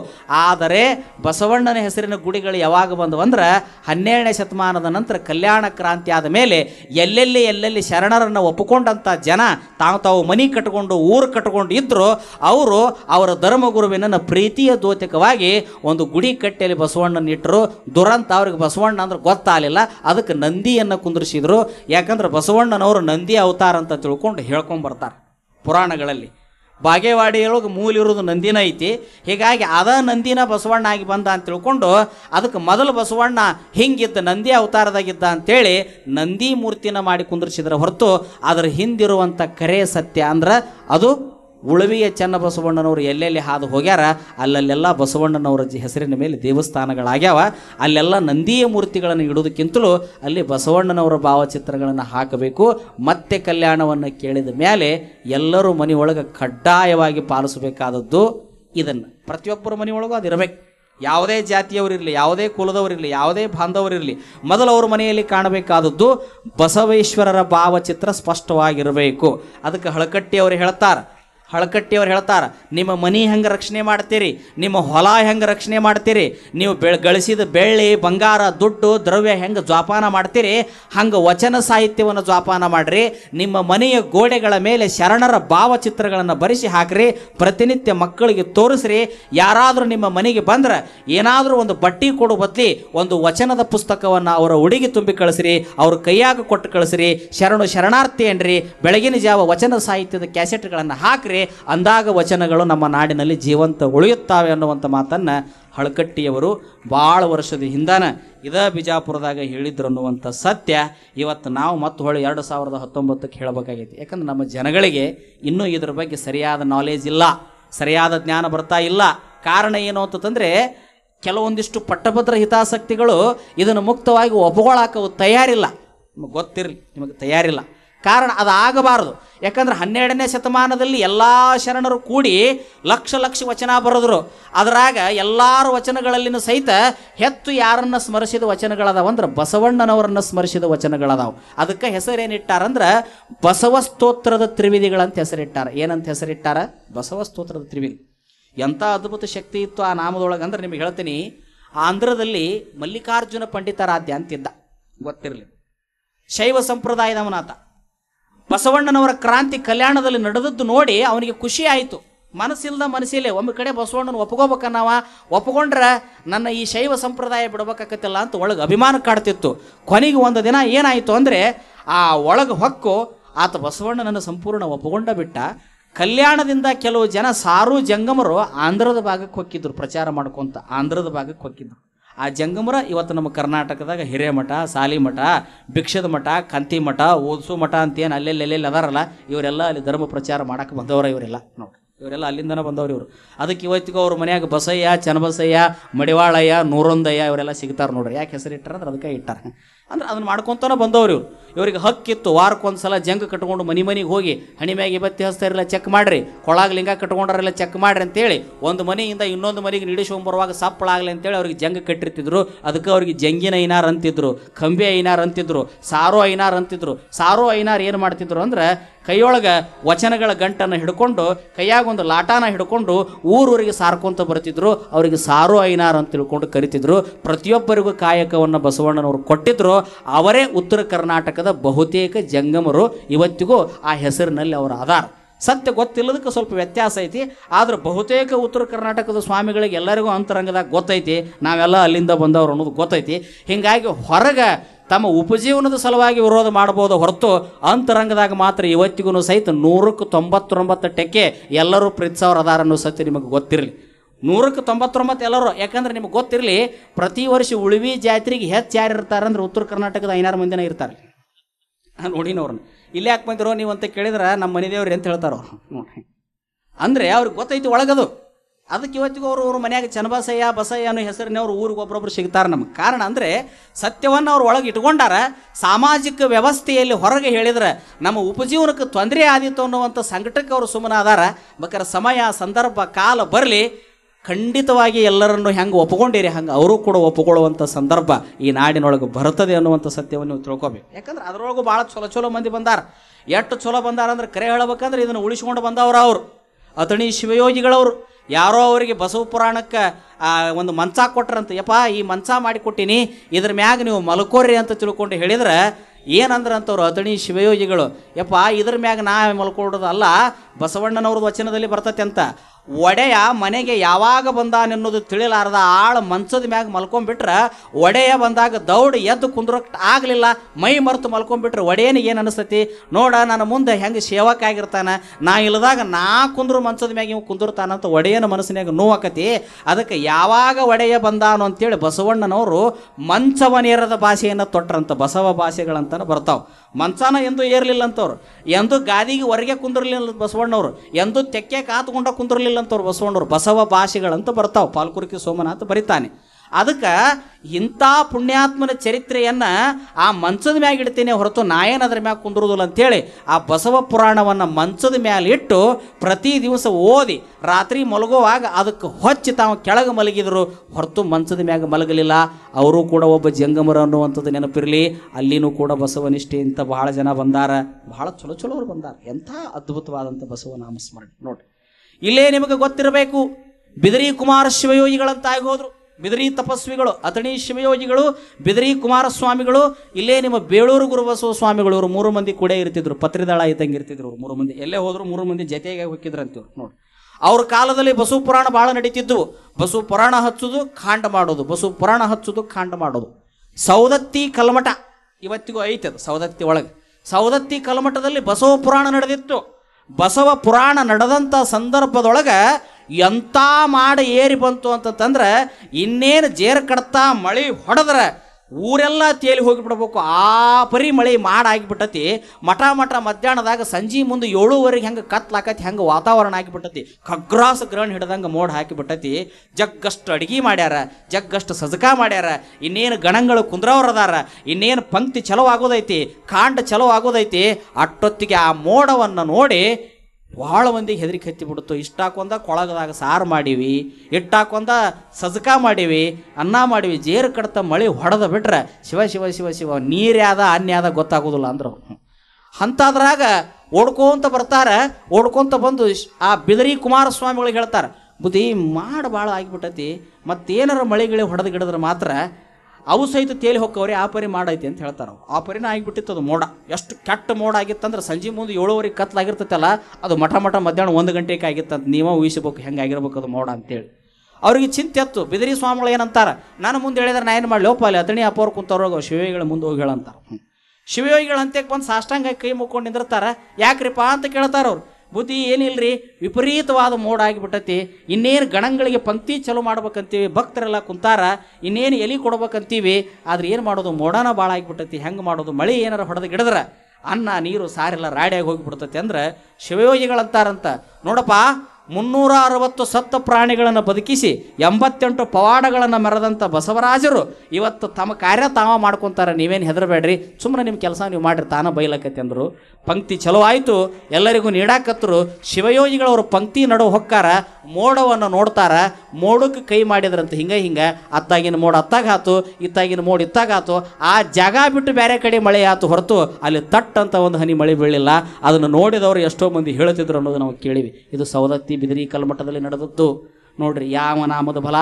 A: ಆದರೆ ಬಸವಣ್ಣನ ಹೆಸರಿನ ಗುಡಿಗಳು ಯಾವಾಗ ಬಂದವು ಅಂದ್ರೆ ಹನ್ನೆರಡನೇ ಶತಮಾನದ ನಂತರ ಕಲ್ಯಾಣ ಕ್ರಾಂತಿ ಆದ ಮೇಲೆ ಎಲ್ಲೆಲ್ಲಿ ಎಲ್ಲೆಲ್ಲಿ ಶರಣರನ್ನು ಒಪ್ಪಿಕೊಂಡಂಥ ಜನ ತಾವು ತಾವು ಮನಿ ಕಟ್ಕೊಂಡು ಕಟ್ಕೊಂಡು ಊರು ಕಟ್ಕೊಂಡು ಇದ್ದರು ಅವರು ಅವರ ಧರ್ಮಗುರುವಿನ ಪ್ರೀತಿಯ ದೋತಕವಾಗಿ ಒಂದು ಗುಡಿ ಕಟ್ಟೆಯಲ್ಲಿ ಬಸವಣ್ಣನ ಇಟ್ಟರು ದುರಂತ ಅವ್ರಿಗೆ ಬಸವಣ್ಣ ಅಂದ್ರೆ ಗೊತ್ತಾಗಲಿಲ್ಲ ಅದಕ್ಕೆ ನಂದಿಯನ್ನು ಕುಂದರ್ಸಿದ್ರು ಯಾಕಂದ್ರೆ ಬಸವಣ್ಣನವರು ನಂದಿ ಅವತಾರ ಅಂತ ತಿಳ್ಕೊಂಡು ಹೇಳ್ಕೊಂಬರ್ತಾರೆ ಪುರಾಣಗಳಲ್ಲಿ ಬಾಗೇವಾಡಿಯೊಳಗೆ ಮೂಲ ಇರೋದು ನಂದಿನ ಐತಿ ಹೀಗಾಗಿ ಅದ ನಂದಿನ ಬಸವಣ್ಣ ಆಗಿ ಬಂದ ಅಂತ ತಿಳ್ಕೊಂಡು ಅದಕ್ಕೆ ಮೊದಲು ಬಸವಣ್ಣ ಹಿಂಗಿದ್ದ ನಂದಿ ಅವತಾರದಾಗಿದ್ದ ಅಂತೇಳಿ ನಂದಿ ಮೂರ್ತಿನ ಮಾಡಿ ಕುಂದಿರ್ಸಿದ್ರೆ ಹೊರತು ಅದರ ಹಿಂದಿರುವಂಥ ಕರೆ ಸತ್ಯ ಅಂದ್ರೆ ಅದು ಉಳವಿಯ ಚನ್ನಬಸವಣ್ಣನವರು ಎಲ್ಲೆಲ್ಲಿ ಹಾದು ಹೋಗ್ಯಾರ ಅಲ್ಲಲ್ಲೆಲ್ಲ ಬಸವಣ್ಣನವರ ಹೆಸರಿನ ಮೇಲೆ ದೇವಸ್ಥಾನಗಳಾಗ್ಯಾವ ಅಲ್ಲೆಲ್ಲ ನಂದಿಯ ಮೂರ್ತಿಗಳನ್ನು ಇಡೋದಕ್ಕಿಂತಲೂ ಅಲ್ಲಿ ಬಸವಣ್ಣನವರ ಭಾವಚಿತ್ರಗಳನ್ನು ಹಾಕಬೇಕು ಮತ್ತೆ ಕಲ್ಯಾಣವನ್ನು ಕೇಳಿದ ಮೇಲೆ ಎಲ್ಲರೂ ಮನೆಯೊಳಗೆ ಕಡ್ಡಾಯವಾಗಿ ಪಾಲಿಸಬೇಕಾದದ್ದು ಇದನ್ನು ಪ್ರತಿಯೊಬ್ಬರ ಮನೆಯೊಳಗೂ ಅದು ಇರಬೇಕು ಯಾವುದೇ ಜಾತಿಯವರಿರಲಿ ಯಾವುದೇ ಕುಲದವರಿರಲಿ ಯಾವುದೇ ಬಾಂಧವರಿರಲಿ ಮೊದಲು ಅವ್ರ ಮನೆಯಲ್ಲಿ ಕಾಣಬೇಕಾದದ್ದು ಬಸವೇಶ್ವರರ ಭಾವಚಿತ್ರ ಸ್ಪಷ್ಟವಾಗಿರಬೇಕು ಅದಕ್ಕೆ ಹಳಕಟ್ಟಿಯವರು ಹೇಳ್ತಾರೆ ಹಳಕಟ್ಟಿಯವ್ರು ಹೇಳ್ತಾರೆ ನಿಮ್ಮ ಮನೆ ಹೆಂಗೆ ರಕ್ಷಣೆ ಮಾಡ್ತೀರಿ ನಿಮ್ಮ ಹೊಲ ಹೆಂಗೆ ರಕ್ಷಣೆ ಮಾಡ್ತೀರಿ ನೀವು ಬೆಳ್ ಗಳಿಸಿದ ಬೆಳ್ಳಿ ಬಂಗಾರ ದುಡ್ಡು ದ್ರವ್ಯ ಹೆಂಗೆ ಜ್ವಾಪಾನ ಮಾಡ್ತೀರಿ ಹಂಗೆ ವಚನ ಸಾಹಿತ್ಯವನ್ನು ಜ್ವಾಪಾನ ಮಾಡಿರಿ ನಿಮ್ಮ ಮನೆಯ ಗೋಡೆಗಳ ಮೇಲೆ ಶರಣರ ಭಾವಚಿತ್ರಗಳನ್ನು ಬರೆಸಿ ಹಾಕ್ರಿ ಪ್ರತಿನಿತ್ಯ ಮಕ್ಕಳಿಗೆ ತೋರಿಸ್ರಿ ಯಾರಾದರೂ ನಿಮ್ಮ ಮನೆಗೆ ಬಂದ್ರೆ ಏನಾದರೂ ಒಂದು ಬಟ್ಟಿ ಕೊಡು ಬದಲಿ ಒಂದು ವಚನದ ಪುಸ್ತಕವನ್ನು ಅವರ ಉಡುಗೆ ತುಂಬಿ ಕಳಿಸ್ರಿ ಅವ್ರ ಕೈಯಾಗ ಕೊಟ್ಟು ಕಳಿಸ್ರಿ ಶರಣು ಶರಣಾರ್ಥಿ ಏನ್ರಿ ಬೆಳಗಿನ ಜಾವ ವಚನ ಸಾಹಿತ್ಯದ ಕ್ಯಾಸೆಟ್ಗಳನ್ನು ಹಾಕ್ರಿ ಅಂದಾಗ ವಚನಗಳು ನಮ್ಮ ನಾಡಿನಲ್ಲಿ ಜೀವಂತ ಉಳಿಯುತ್ತವೆ ಅನ್ನುವಂಥ ಮಾತನ್ನು ಹಳಕಟ್ಟಿಯವರು ಭಾಳ ವರ್ಷದ ಹಿಂದಾನ ಇದ ಬಿಜಾಪುರದಾಗ ಹೇಳಿದ್ರು ಅನ್ನುವಂಥ ಸತ್ಯ ಇವತ್ತು ನಾವು ಮತ್ತು ಹೊಳೆ ಎರಡು ಸಾವಿರದ ಹತ್ತೊಂಬತ್ತಕ್ಕೆ ಹೇಳಬೇಕಾಗೈತಿ ಯಾಕಂದ್ರೆ ನಮ್ಮ ಜನಗಳಿಗೆ ಇನ್ನೂ ಇದ್ರ ಬಗ್ಗೆ ಸರಿಯಾದ ನಾಲೆಜ್ ಇಲ್ಲ ಸರಿಯಾದ ಜ್ಞಾನ ಬರ್ತಾ ಇಲ್ಲ ಕಾರಣ ಏನು ಅಂತಂದರೆ ಕೆಲವೊಂದಿಷ್ಟು ಪಟ್ಟಭದ್ರ ಹಿತಾಸಕ್ತಿಗಳು ಇದನ್ನು ಮುಕ್ತವಾಗಿ ಒಪ್ಗೊಳಕ್ಕೆ ತಯಾರಿಲ್ಲ ನಿಮಗೆ ಗೊತ್ತಿರಲಿ ನಿಮಗೆ ತಯಾರಿಲ್ಲ ಕಾರಣ ಆಗಬಾರದು ಯಾಕಂದ್ರೆ ಹನ್ನೆರಡನೇ ಶತಮಾನದಲ್ಲಿ ಎಲ್ಲ ಶರಣರು ಕೂಡಿ ಲಕ್ಷ ಲಕ್ಷ ವಚನ ಬರೆದ್ರು ಅದರಾಗ ಎಲ್ಲರ ವಚನಗಳಲ್ಲಿನೂ ಸಹಿತ ಹೆತ್ತು ಯಾರನ್ನು ಸ್ಮರಿಸಿದ ವಚನಗಳದಾವ ಅಂದ್ರೆ ಬಸವಣ್ಣನವರನ್ನು ಸ್ಮರಿಸಿದ ವಚನಗಳದಾವು ಅದಕ್ಕೆ ಹೆಸರೇನಿಟ್ಟಾರಂದ್ರೆ ಬಸವ ಸ್ತೋತ್ರದ ತ್ರಿವಿಧಿಗಳಂತ ಹೆಸರಿಟ್ಟಾರ ಏನಂತ ಹೆಸರಿಟ್ಟಾರ ಬಸವ ಸ್ತೋತ್ರದ ತ್ರಿವಿಧಿ ಎಂಥ ಅದ್ಭುತ ಶಕ್ತಿ ಇತ್ತು ಆ ನಾಮದೊಳಗೆ ಅಂದ್ರೆ ನಿಮ್ಗೆ ಹೇಳ್ತೀನಿ ಆಂಧ್ರದಲ್ಲಿ ಮಲ್ಲಿಕಾರ್ಜುನ ಪಂಡಿತಾರಾಧ್ಯ ಅಂತಿದ್ದ ಗೊತ್ತಿರಲಿ ಶೈವ ಸಂಪ್ರದಾಯದವನಾತ ಬಸವಣ್ಣನವರ ಕ್ರಾಂತಿ ಕಲ್ಯಾಣದಲ್ಲಿ ನಡೆದದ್ದು ನೋಡಿ ಅವನಿಗೆ ಖುಷಿ ಆಯಿತು ಮನಸ್ಸಿಲ್ಲದ ಮನಸ್ಸಿಲ್ಲೇ ಒಂದು ಕಡೆ ಬಸವಣ್ಣನ ಒಪ್ಕೋಬೇಕ ನಾವ ಒಪ್ಕೊಂಡ್ರೆ ನನ್ನ ಈ ಶೈವ ಸಂಪ್ರದಾಯ ಬಿಡಬೇಕಾಗತ್ತಿಲ್ಲ ಅಂತ ಒಳಗೆ ಅಭಿಮಾನ ಕಾಡ್ತಿತ್ತು ಕೊನೆಗೆ ಒಂದು ದಿನ ಏನಾಯಿತು ಅಂದರೆ ಆ ಒಳಗೆ ಹೊಕ್ಕು ಆತ ಬಸವಣ್ಣನನ್ನು ಸಂಪೂರ್ಣ ಒಪ್ಕೊಂಡ ಬಿಟ್ಟ ಕಲ್ಯಾಣದಿಂದ ಕೆಲವು ಜನ ಸಾರು ಜಂಗಮರು ಆಂಧ್ರದ ಭಾಗಕ್ಕೆ ಹೊಕ್ಕಿದ್ರು ಪ್ರಚಾರ ಮಾಡ್ಕೊಂತ ಆಂಧ್ರದ ಭಾಗಕ್ಕೆ ಹೊಕ್ಕಿದ್ರು ಆ ಜಂಗಮರ ಇವತ್ತು ನಮ್ಮ ಕರ್ನಾಟಕದಾಗ ಹಿರೇಮಠ ಸಾಲಿಮಠ ಭಿಕ್ಷದ ಮಠ ಕಂತಿ ಮಠ ಓದಿಸು ಮಠ ಅಂತೇನು ಅಲ್ಲೆಲ್ಲಿ ಎಲ್ಲೆಲ್ಲಿ ಅದಾರಲ್ಲ ಇವರೆಲ್ಲ ಅಲ್ಲಿ ಧರ್ಮ ಪ್ರಚಾರ ಮಾಡೋಕೆ ಬಂದವರ ಇವರೆಲ್ಲ ನೋಡಿ ಇವರೆಲ್ಲ ಅಲ್ಲಿಂದನೇ ಬಂದವರು ಇವರು ಅದಕ್ಕೆ ಇವತ್ತಿಗೂ ಅವ್ರ ಮನೆಯಾಗ ಬಸಯ್ಯ ಚನ್ನಬಸಯ್ಯ ಮಡಿವಾಳಯ್ಯ ನೂರೊಂದಯ್ಯ ಇವರೆಲ್ಲ ಸಿಗ್ತಾರೆ ನೋಡ್ರಿ ಯಾಕೆ ಹೆಸರು ಇಟ್ಟಾರ ಅಂದ್ರೆ ಅದಕ್ಕೆ ಇಟ್ಟಾರೆ ಅಂದ್ರೆ ಅದನ್ನು ಮಾಡ್ಕೊತಾನೆ ಬಂದವರು ಇವರು ಇವರಿಗೆ ಹಕ್ಕಿತ್ತು ವಾರಕ್ಕೊಂದು ಸಲ ಜಂಗ ಕಟ್ಕೊಂಡು ಮನೆ ಮನೆಗೆ ಹೋಗಿ ಹಣಿ ಮ್ಯಾಗೆ ಬತ್ತಿ ಹಚ್ತಾರಿಲ್ಲ ಚೆಕ್ ಮಾಡಿರಿ ಕೊಳಾಗ ಲಿಂಗ ಕಟ್ಕೊಂಡ್ರೆಲ್ಲ ಚೆಕ್ ಮಾಡಿರಿ ಅಂತೇಳಿ ಒಂದು ಮನೆಯಿಂದ ಇನ್ನೊಂದು ಮನೆಗೆ ನಿಡಿಸ್ಕೊಂಬರುವಾಗ ಸಪ್ಪಳಾಗಲಿ ಅಂತೇಳಿ ಅವ್ರಿಗೆ ಜಂಗ ಕಟ್ಟಿರ್ತಿದ್ರು ಅದಕ್ಕೆ ಅವ್ರಿಗೆ ಜಂಗಿನ ಐನಾರ್ ಅಂತಿದ್ರು ಕಂಬೆ ಐನಾರ್ ಅಂತಿದ್ರು ಸಾರೋ ಐನಾರ್ ಅಂತಿದ್ರು ಸಾರೋ ಐನಾರ್ ಏನು ಮಾಡ್ತಿದ್ರು ಅಂದ್ರೆ ಕೈಯೊಳಗೆ ವಚನಗಳ ಗಂಟನ್ನು ಹಿಡ್ಕೊಂಡು ಕೈಯಾಗೊಂದು ಲಾಟಾನ ಹಿಡ್ಕೊಂಡು ಊರೂರಿಗೆ ಸಾರ್ಕೊಂತ ಬರ್ತಿದ್ರು ಅವರಿಗೆ ಸಾರು ಐನಾರ್ ಅಂತ ತಿಳ್ಕೊಂಡು ಕರಿತಿದ್ರು ಪ್ರತಿಯೊಬ್ಬರಿಗೂ ಕಾಯಕವನ್ನು ಬಸವಣ್ಣನವರು ಕೊಟ್ಟಿದ್ರು ಅವರೇ ಉತ್ತರ ಕರ್ನಾಟಕದ ಬಹುತೇಕ ಜಂಗಮರು ಇವತ್ತಿಗೂ ಆ ಹೆಸರಿನಲ್ಲಿ ಅವರ ಆಧಾರ ಸತ್ಯ ಗೊತ್ತಿಲ್ಲದಕ್ಕೆ ಸ್ವಲ್ಪ ವ್ಯತ್ಯಾಸ ಐತಿ ಆದ್ರೆ ಬಹುತೇಕ ಉತ್ತರ ಕರ್ನಾಟಕದ ಸ್ವಾಮಿಗಳಿಗೆ ಎಲ್ಲರಿಗೂ ಅಂತರಂಗದಾಗ ಗೊತ್ತೈತಿ ನಾವೆಲ್ಲ ಅಲ್ಲಿಂದ ಬಂದವರು ಅನ್ನೋದು ಗೊತ್ತೈತಿ ಹೀಗಾಗಿ ಹೊರಗೆ ತಮ್ಮ ಉಪಜೀವನದ ಸಲುವಾಗಿ ವಿರೋಧ ಮಾಡಬಹುದು ಹೊರತು ಅಂತರಂಗದಾಗ ಮಾತ್ರ ಇವತ್ತಿಗೂ ಸಹಿತ ನೂರಕ್ಕೆ ತೊಂಬತ್ತೊಂಬತ್ತು ಟೆಕ್ಕೆ ಎಲ್ಲರೂ ಪ್ರೀತಿಸೋರು ಅದಾರ ಅನ್ನೋ ಸತ್ಯ ನಿಮಗೆ ಗೊತ್ತಿರಲಿ ನೂರಕ್ಕೆ ತೊಂಬತ್ತೊಂಬತ್ತು ಎಲ್ಲರೂ ಯಾಕಂದ್ರೆ ನಿಮಗೆ ಗೊತ್ತಿರಲಿ ಪ್ರತಿ ವರ್ಷ ಉಳುವಿ ಜಾತ್ರೆಗೆ ಹೆಚ್ಚು ಯಾರು ಅಂದ್ರೆ ಉತ್ತರ ಕರ್ನಾಟಕದ ಐನಾರು ಮಂದಿನ ಇರ್ತಾರೆ ನೋಡಿನವ್ರನ್ನ ಇಲ್ಲಿ ಯಾಕೆ ಬಂದಿರೋ ನೀವು ಅಂತ ಕೇಳಿದ್ರೆ ನಮ್ಮ ಮನೆದೇವ್ರಿ ಅಂತ ಹೇಳ್ತಾರೋ ನೋಡಿ ಅಂದರೆ ಅವ್ರಿಗೆ ಗೊತ್ತೈತಿ ಒಳಗದು ಅದಕ್ಕೆ ಇವತ್ತಿಗೂ ಅವರು ಅವ್ರ ಮನೆಯಾಗ ಚನ್ನಬಸಯ್ಯ ಬಸಯ್ಯ ಅನ್ನೋ ಹೆಸರಿನವರು ಊರಿಗೆ ಒಬ್ಬರೊಬ್ಬರು ಸಿಗ್ತಾರೆ ನಮ್ಗೆ ಕಾರಣ ಅಂದರೆ ಸತ್ಯವನ್ನು ಅವ್ರು ಒಳಗೆ ಇಟ್ಕೊಂಡಾರ ಸಾಮಾಜಿಕ ವ್ಯವಸ್ಥೆಯಲ್ಲಿ ಹೊರಗೆ ಹೇಳಿದ್ರೆ ನಮ್ಮ ಉಪಜೀವನಕ್ಕೆ ತೊಂದರೆ ಆದಿತ್ತು ಅನ್ನುವಂಥ ಸಂಕಟಕ್ಕೆ ಅವರು ಸುಮ್ಮನಾದಾರ ಅದಾರ ಬೇಕಾದ್ರೆ ಸಮಯ ಸಂದರ್ಭ ಕಾಲ ಬರಲಿ ಖಂಡಿತವಾಗಿ ಎಲ್ಲರನ್ನು ಹೆಂಗೆ ಒಪ್ಕೊಂಡಿರಿ ಹಂಗೆ ಅವರು ಕೂಡ ಒಪ್ಪಿಕೊಳ್ಳುವಂಥ ಸಂದರ್ಭ ಈ ನಾಡಿನೊಳಗೆ ಬರುತ್ತದೆ ಅನ್ನುವಂಥ ಸತ್ಯವನ್ನು ನೀವು ತಿಳ್ಕೊಬೇಕು ಯಾಕಂದ್ರೆ ಅದರೊಳಗೂ ಭಾಳ ಚಲೋ ಚಲೋ ಮಂದಿ ಬಂದಾರ ಎಷ್ಟು ಚಲೋ ಬಂದಾರ ಅಂದ್ರೆ ಕರೆ ಹೇಳಬೇಕಂದ್ರೆ ಇದನ್ನು ಉಳಿಸ್ಕೊಂಡು ಬಂದವರು ಅವರು ಅತಣಿ ಶಿವಯೋಗಿಗಳವರು ಯಾರೋ ಅವರಿಗೆ ಬಸವ ಪುರಾಣಕ್ಕೆ ಒಂದು ಮಂಚ ಕೊಟ್ರಂತ ಯಪ್ಪ ಈ ಮಂಚ ಮಾಡಿಕೊಟ್ಟಿನಿ ಇದ್ರ ಮ್ಯಾಗ ನೀವು ಮಲ್ಕೋರಿ ಅಂತ ತಿಳ್ಕೊಂಡು ಹೇಳಿದ್ರೆ ಏನಂದ್ರೆ ಅಂತವ್ರು ಅತಣಿ ಶಿವಯೋಗಿಗಳು ಯಪ್ಪ ಇದ್ರ ಮ್ಯಾಗ ನಾ ಮಲ್ಕೊಡೋದಲ್ಲ ಅಲ್ಲ ಬಸವಣ್ಣನವ್ರದ್ದು ವಚನದಲ್ಲಿ ಬರ್ತತೆ ಅಂತ ಒಡೆಯ ಮನೆಗೆ ಯಾವಾಗ ಬಂದಾನೆನ್ನೋದು ತಿಳಿಲಾರದ ಆಳು ಮಂಚದ ಮ್ಯಾಗ ಮಲ್ಕೊಂಡ್ಬಿಟ್ರೆ ಒಡೆಯ ಬಂದಾಗ ದೌಡ್ ಎದ್ದು ಕುಂದ್ರಕ್ಕೆ ಆಗಲಿಲ್ಲ ಮೈ ಮರೆತು ಮಲ್ಕೊಂಡ್ಬಿಟ್ರೆ ಒಡೆಯನಿಗೆ ಏನು ಅನಿಸ್ತೈತಿ ನೋಡ ನನ್ನ ಮುಂದೆ ಹೆಂಗೆ ಸೇವಕ ಆಗಿರ್ತಾನೆ ನಾ ಇಲ್ಲದಾಗ ನಾ ಕುಂದ್ರು ಮಂಚದ ಮ್ಯಾಗ ಇವು ಅಂತ ಒಡೆಯನ ಮನಸ್ಸಿನಾಗ ನೋವಾಕತಿ ಅದಕ್ಕೆ ಯಾವಾಗ ಒಡೆಯ ಬಂದಾನು ಅಂತೇಳಿ ಬಸವಣ್ಣನವರು ಮಂಚವನೇರದ ಭಾಷೆಯನ್ನು ತೊಟ್ರಂತ ಬಸವ ಭಾಷೆಗಳಂತನ ಬರ್ತಾವೆ ಮಂಚನ ಎಂದು ಏರ್ಲಿಲ್ಲ ಅಂತವ್ರು ಎಂದು ಗಾದಿಗೆ ಹೊರಗೆ ಕುಂದಿರ್ಲಿಲ್ಲ ಬಸವಣ್ಣವರು ಎಂದು ತೆಕ್ಕೆ ಕಾತುಕೊಂಡ ಕುಂದಿರ್ಲಿಲ್ಲ ಅಂತವ್ರು ಬಸವಣ್ಣವ್ರು ಬಸವ ಭಾಷೆಗಳಂತ ಬರ್ತಾವೆ ಪಾಲ್ಕುರ್ಕಿ ಸೋಮನಾಥ ಬರಿತಾನೆ ಅದಕ್ಕೆ ಇಂಥ ಪುಣ್ಯಾತ್ಮನ ಚರಿತ್ರೆಯನ್ನು ಆ ಮಂಚದ ಮ್ಯಾಗ ಇಡ್ತೀನಿ ಹೊರತು ನಾಯೇನು ಅದ್ರ ಮ್ಯಾಗ ಕುಂದಿರೋದಿಲ್ಲ ಅಂತೇಳಿ ಆ ಬಸವ ಪುರಾಣವನ್ನು ಮಂಚದ ಮ್ಯಾಲೆ ಇಟ್ಟು ಪ್ರತಿ ದಿವಸ ಓದಿ ರಾತ್ರಿ ಮಲಗುವಾಗ ಅದಕ್ಕೆ ಹೊಚ್ಚಿ ತಾವು ಕೆಳಗೆ ಮಲಗಿದ್ರು ಹೊರತು ಮಂಚದ ಮ್ಯಾಗ ಮಲಗಲಿಲ್ಲ ಅವರು ಕೂಡ ಒಬ್ಬ ಜಂಗಮರ ಅನ್ನುವಂಥದ್ದು ನೆನಪಿರಲಿ ಅಲ್ಲಿನೂ ಕೂಡ ಬಸವನಿಷ್ಠೆ ಇಂತ ಬಹಳ ಜನ ಬಂದಾರ ಬಹಳ ಚಲೋ ಚಲೋರು ಬಂದಾರ ಎಂಥ ಅದ್ಭುತವಾದಂಥ ಬಸವ ಸ್ಮರಣೆ ನೋಡಿರಿ ಇಲ್ಲೇ ನಿಮಗೆ ಗೊತ್ತಿರಬೇಕು ಬಿದರಿ ಕುಮಾರ ಶಿವಯೋಗಿಗಳಂತಾಗಿ ಹೋದರು ಬಿದರಿ ತಪಸ್ವಿಗಳು ಅಥಣಿ ಶಿವಯೋಗಿಗಳು ಬಿದರಿ ಕುಮಾರಸ್ವಾಮಿಗಳು ಇಲ್ಲೇ ನಿಮ್ಮ ಬೇಳೂರು ಗುರುಬಸವ ಸ್ವಾಮಿಗಳು ಇವರು ಮೂರು ಮಂದಿ ಕೂಡ ಇರ್ತಿದ್ರು ಪತ್ರಿದಾಳ ಇದ್ದಂಗೆ ಇರ್ತಿದ್ರು ಅವರು ಮೂರು ಮಂದಿ ಎಲ್ಲೇ ಹೋದ್ರು ಮೂರು ಮಂದಿ ಜೊತೆಗೆ ಹೋಗಿದ್ರಂತಿವ್ರು ನೋಡಿ ಅವ್ರ ಕಾಲದಲ್ಲಿ ಬಸವ ಪುರಾಣ ಭಾಳ ನಡೀತಿದ್ವು ಬಸು ಪುರಾಣ ಹಚ್ಚೋದು ಖಾಂಡ ಮಾಡೋದು ಬಸು ಪುರಾಣ ಹಚ್ಚೋದು ಖಾಂಡ ಮಾಡೋದು ಸೌದತ್ತಿ ಕಲ್ಮಠ ಇವತ್ತಿಗೂ ಐತೆ ಅದು ಸೌದತ್ತಿ ಒಳಗೆ ಸೌದತ್ತಿ ಕಲ್ಮಠದಲ್ಲಿ ಬಸವ ಪುರಾಣ ನಡೆದಿತ್ತು ಬಸವ ಪುರಾಣ ನಡೆದಂಥ ಸಂದರ್ಭದೊಳಗೆ ಎಂಥ ಮಾಡಿ ಏರಿ ಬಂತು ಅಂತಂತಂದ್ರೆ ಇನ್ನೇನು ಜೇರು ಕಡ್ತಾ ಮಳೆ ಹೊಡೆದ್ರೆ ಊರೆಲ್ಲ ತೇಲಿ ಹೋಗಿಬಿಡ್ಬೇಕು ಆ ಪರಿ ಮಳೆ ಮಾಡಾಗಿಬಿಟ್ಟತಿ ಮಠ ಮಠ ಮಧ್ಯಾಹ್ನದಾಗ ಸಂಜೆ ಮುಂದೆ ಏಳುವರೆಗೆ ಹೆಂಗೆ ಕತ್ಲಾಕತಿ ಹೆಂಗೆ ವಾತಾವರಣ ಆಗಿಬಿಟ್ಟತಿ ಖಗ್ರಾಸ ಗ್ರಹಣ ಹಿಡ್ದಂಗೆ ಮೋಡ ಹಾಕಿಬಿಟ್ಟತಿ ಜಗ್ಗಷ್ಟು ಅಡುಗೆ ಮಾಡ್ಯಾರ ಜಗ್ಗಷ್ಟು ಸಜಕ ಮಾಡ್ಯಾರ ಇನ್ನೇನು ಗಣಗಳು ಅದಾರ ಇನ್ನೇನು ಪಂಕ್ತಿ ಚಲೋ ಆಗೋದೈತಿ ಕಾಂಡ ಚಲೋ ಆಗೋದೈತಿ ಅಟ್ಟೊತ್ತಿಗೆ ಆ ಮೋಡವನ್ನು ನೋಡಿ ಭಾಳ ಮಂದಿಗೆ ಹೆದರಿಕೆ ಹತ್ತಿಬಿಡುತ್ತೋ ಇಷ್ಟು ಹಾಕೊಂದ ಕೊಳಗದಾಗ ಸಾರು ಮಾಡೀವಿ ಇಟ್ಟು ಹಾಕೊಂದ ಸಜ್ಕ ಮಾಡೀವಿ ಅನ್ನ ಮಾಡೀವಿ ಜೇರು ಕಡ್ತ ಮಳೆ ಹೊಡೆದ ಬಿಟ್ರೆ ಶಿವ ಶಿವ ಶಿವ ಶಿವ ನೀರ್ಯಾದ ಅನ್ಯಾದ ಗೊತ್ತಾಗೋದಿಲ್ಲ ಅಂದರು ಅಂಥದ್ರಾಗ ಓಡ್ಕೊಂತ ಬರ್ತಾರೆ ಓಡ್ಕೊಂತ ಬಂದು ಆ ಬಿದರಿ ಕುಮಾರಸ್ವಾಮಿಗಳಿಗೆ ಹೇಳ್ತಾರೆ ಬುದ್ಧಿ ಮಾಡಿ ಭಾಳ ಆಗಿಬಿಟ್ಟತಿ ಮತ್ತೇನಾರ ಮಳೆಗಿಳಿ ಹೊಡೆದು ಗಿಡದ್ರೆ ಮಾತ್ರ ಅವು ಸಹಿತ ತೇಲಿ ಹೊಕ್ಕವ್ರೆ ಆ ಪರಿ ಮಾಡೈತಿ ಅಂತ ಹೇಳ್ತಾರೆ ಆ ಪರಿನ ಆಗಿಬಿಟ್ಟಿತ್ತು ಅದು ಮೋಡ ಎಷ್ಟು ಕೆಟ್ಟ ಮೋಡ ಆಗಿತ್ತಂದ್ರೆ ಸಂಜೆ ಮುಂದೆ ಏಳುವರೆ ಕತ್ಲಾಗಿರ್ತೈತಲ್ಲ ಅದು ಮಠ ಮಠ ಮಧ್ಯಾಹ್ನ ಒಂದು ಗಂಟೆಗೆ ಆಗಿತ್ತಂತ ನೀವೇ ಊಹಿಸಬೇಕು ಹೆಂಗಾಗಿರ್ಬೇಕು ಅದು ಮೋಡ ಅಂತೇಳಿ ಅವ್ರಿಗೆ ಚಿಂತೆ ಎತ್ತು ಬಿದಿರಿ ಸ್ವಾಮಿಗಳು ಏನಂತಾರೆ ನಾನು ಮುಂದೆ ಹೇಳಿದ್ರೆ ನಾ ಏನು ಮಾಡಲಿ ಅಲ್ಲಿ ಅತಣಿ ಅಪ್ಪವ್ರು ಕುಂತವ್ರಾಗ ಶಿವಯೋಗಿಗಳು ಮುಂದೆ ಹೋಗಿ ಹೇಳಂತಾರೆ ಶಿವಯೋಗಿಗಳು ಅಂತೇಕ್ ಬಂದು ಸಾಷ್ಟಾಂಗ ಕೈ ಮುಕ್ಕೊಂಡು ನಿಂದಿರ್ತಾರೆ ಯಾಕ್ರಿಪಾ ಅಂತ ಕೇಳ್ತಾರೆ ಅವ್ರು ಬುದ್ಧಿ ಏನಿಲ್ಲರಿ ವಿಪರೀತವಾದ ಮೋಡ ಆಗಿಬಿಟ್ಟತಿ ಇನ್ನೇನು ಗಣಗಳಿಗೆ ಪಂಕ್ತಿ ಚಲೋ ಮಾಡ್ಬೇಕಂತೀವಿ ಭಕ್ತರೆಲ್ಲ ಕುಂತಾರ ಇನ್ನೇನು ಎಲಿ ಕೊಡ್ಬೇಕಂತೀವಿ ಆದ್ರೆ ಏನು ಮಾಡೋದು ಮೋಡನ ಭಾಳ ಆಗಿಬಿಟ್ಟತಿ ಹೆಂಗೆ ಮಾಡೋದು ಮಳೆ ಏನಾರು ಹೊಡೆದು ಗಿಡದ್ರ ಅನ್ನ ನೀರು ಸಾರೆಲ್ಲ ರಾಡಿಯಾಗಿ ಹೋಗಿಬಿಡ್ತತಿ ಅಂದ್ರೆ ಶಿವಯೋಗಿಗಳಂತಾರಂತ ನೋಡಪ್ಪ ಮುನ್ನೂರ ಅರವತ್ತು ಸತ್ತ ಪ್ರಾಣಿಗಳನ್ನು ಬದುಕಿಸಿ ಎಂಬತ್ತೆಂಟು ಪವಾಡಗಳನ್ನು ಮೆರೆದಂಥ ಬಸವರಾಜರು ಇವತ್ತು ತಮ್ಮ ಕಾರ್ಯ ತಾವ ಮಾಡ್ಕೊತಾರೆ ನೀವೇನು ಹೆದರಬೇಡ್ರಿ ಸುಮ್ಮನೆ ನಿಮ್ಮ ಕೆಲಸ ನೀವು ಮಾಡಿರಿ ತಾನೇ ಬೈಲಕತ್ತೆ ಅಂದರು ಪಂಕ್ತಿ ಚಲೋ ಆಯಿತು ಎಲ್ಲರಿಗೂ ನೀಡಾಕತ್ತರು ಶಿವಯೋಗಿಗಳವರು ಪಂಕ್ತಿ ನಡು ಹೊಕ್ಕಾರ ಮೋಡವನ್ನು ನೋಡ್ತಾರ ಮೋಡಕ್ಕೆ ಕೈ ಮಾಡಿದ್ರಂತ ಹಿಂಗೆ ಹಿಂಗೆ ಅತ್ತಾಗಿನ ಮೋಡ ಅತ್ತಾಗಾತು ಆತು ಇತ್ತಾಗಿನ ಮೋಡ ಇತ್ತಾಗಾತು ಆ ಜಾಗ ಬಿಟ್ಟು ಬೇರೆ ಕಡೆ ಮಳೆ ಆತು ಹೊರತು ಅಲ್ಲಿ ತಟ್ ಅಂತ ಒಂದು ಹನಿ ಮಳೆ ಬೀಳಿಲ್ಲ ಅದನ್ನು ನೋಡಿದವರು ಎಷ್ಟೋ ಮಂದಿ ಹೇಳ್ತಿದ್ರು ಅನ್ನೋದು ನಾವು ಕೇಳಿವಿ ಇದು ಸವದತ್ತಿ ಬಿದಿರಿ ಕಲ್ಮಠದಲ್ಲಿ ನಡೆದದ್ದು ನೋಡ್ರಿ ಯಾವ ನಾಮದ ಬಲ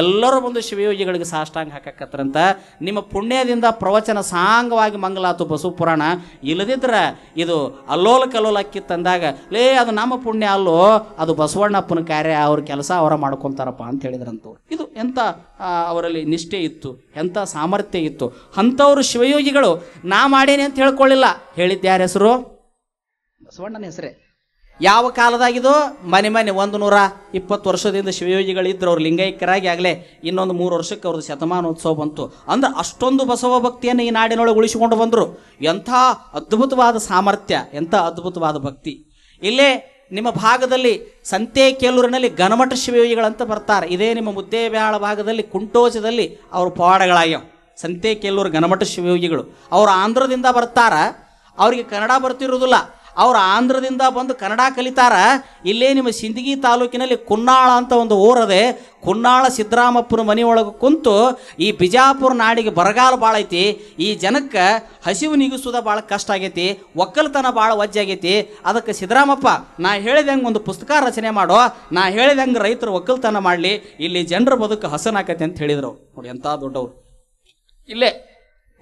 A: ಎಲ್ಲರೂ ಬಂದು ಶಿವಯೋಗಿಗಳಿಗೆ ಸಾಷ್ಟಾಂಗ ಹಾಕಕ್ಕತ್ತರಂತ ನಿಮ್ಮ ಪುಣ್ಯದಿಂದ ಪ್ರವಚನ ಸಾಂಗವಾಗಿ ಮಂಗಲಾತು ಬಸವ ಪುರಾಣ ಇಲ್ಲದಿದ್ರೆ ಇದು ಅಲ್ಲೋಲ ಕಲ್ಲೋಲ ಅಕ್ಕಿತ್ತಂದಾಗ ಲೇ ಅದು ನಮ್ಮ ಪುಣ್ಯ ಅಲ್ಲೋ ಅದು ಬಸವಣ್ಣಪ್ಪನ ಕಾರ್ಯ ಅವ್ರ ಕೆಲಸ ಅವರ ಮಾಡ್ಕೊತಾರಪ್ಪ ಅಂತ ಹೇಳಿದ್ರಂತವ್ರು ಇದು ಎಂಥ ಅವರಲ್ಲಿ ನಿಷ್ಠೆ ಇತ್ತು ಎಂಥ ಸಾಮರ್ಥ್ಯ ಇತ್ತು ಅಂಥವ್ರು ಶಿವಯೋಗಿಗಳು ನಾ ಮಾಡೇನೆ ಅಂತ ಹೇಳ್ಕೊಳ್ಳಿಲ್ಲ ಹೇಳಿದ್ದ ಯಾರ ಹೆಸರು ಬಸವಣ್ಣನ ಹೆಸರೇ ಯಾವ ಕಾಲದಾಗಿದೋ ಮನೆ ಮನೆ ಒಂದು ನೂರ ಇಪ್ಪತ್ತು ವರ್ಷದಿಂದ ಶಿವಯೋಗಿಗಳಿದ್ದರು ಅವ್ರು ಲಿಂಗೈಕ್ಯರಾಗಿ ಆಗಲೇ ಇನ್ನೊಂದು ಮೂರು ವರ್ಷಕ್ಕೆ ಅವ್ರದ್ದು ಶತಮಾನೋತ್ಸವ ಬಂತು ಅಂದ್ರೆ ಅಷ್ಟೊಂದು ಬಸವ ಭಕ್ತಿಯನ್ನು ಈ ನಾಡಿನೊಳಗೆ ಉಳಿಸಿಕೊಂಡು ಬಂದರು ಎಂಥ ಅದ್ಭುತವಾದ ಸಾಮರ್ಥ್ಯ ಎಂಥ ಅದ್ಭುತವಾದ ಭಕ್ತಿ ಇಲ್ಲೇ ನಿಮ್ಮ ಭಾಗದಲ್ಲಿ ಸಂತೆಕೇಲೂರಿನಲ್ಲಿ ಘನಮಠ ಶಿವಯೋಗಿಗಳಂತ ಬರ್ತಾರೆ ಇದೇ ನಿಮ್ಮ ಮುದ್ದೇಬ್ಯಾಳ ಭಾಗದಲ್ಲಿ ಕುಂಟೋಚದಲ್ಲಿ ಅವರು ಸಂತೆ ಸಂತೆಕೇಲೂರು ಗನಮಠ ಶಿವಯೋಗಿಗಳು ಅವರು ಆಂಧ್ರದಿಂದ ಬರ್ತಾರ ಅವರಿಗೆ ಕನ್ನಡ ಬರ್ತಿರೋದಿಲ್ಲ ಅವ್ರು ಆಂಧ್ರದಿಂದ ಬಂದು ಕನ್ನಡ ಕಲಿತಾರ ಇಲ್ಲೇ ನಿಮ್ಮ ಸಿಂದಗಿ ತಾಲೂಕಿನಲ್ಲಿ ಕುನ್ನಾಳ ಅಂತ ಒಂದು ಊರದೆ ಕುನ್ನಾಳ ಸಿದ್ದರಾಮಪ್ಪನ ಮನೆಯೊಳಗೆ ಕುಂತು ಈ ಬಿಜಾಪುರ ನಾಡಿಗೆ ಬರಗಾಲ ಭಾಳ ಐತಿ ಈ ಜನಕ್ಕೆ ಹಸಿವು ನೀಗಿಸೋದ ಭಾಳ ಕಷ್ಟ ಆಗೈತಿ ಒಕ್ಕಲ್ತನ ಭಾಳ ಆಗೈತಿ ಅದಕ್ಕೆ ಸಿದ್ದರಾಮಪ್ಪ ನಾ ಹೇಳಿದೆ ಒಂದು ಪುಸ್ತಕ ರಚನೆ ಮಾಡೋ ನಾ ಹೆಂಗೆ ರೈತರು ಒಕ್ಕಲ್ತನ ಮಾಡಲಿ ಇಲ್ಲಿ ಜನರ ಬದುಕು ಹಸನಾಕತಿ ಅಂತ ಹೇಳಿದರು ನೋಡಿ ಎಂಥ ದೊಡ್ಡವರು ಇಲ್ಲೇ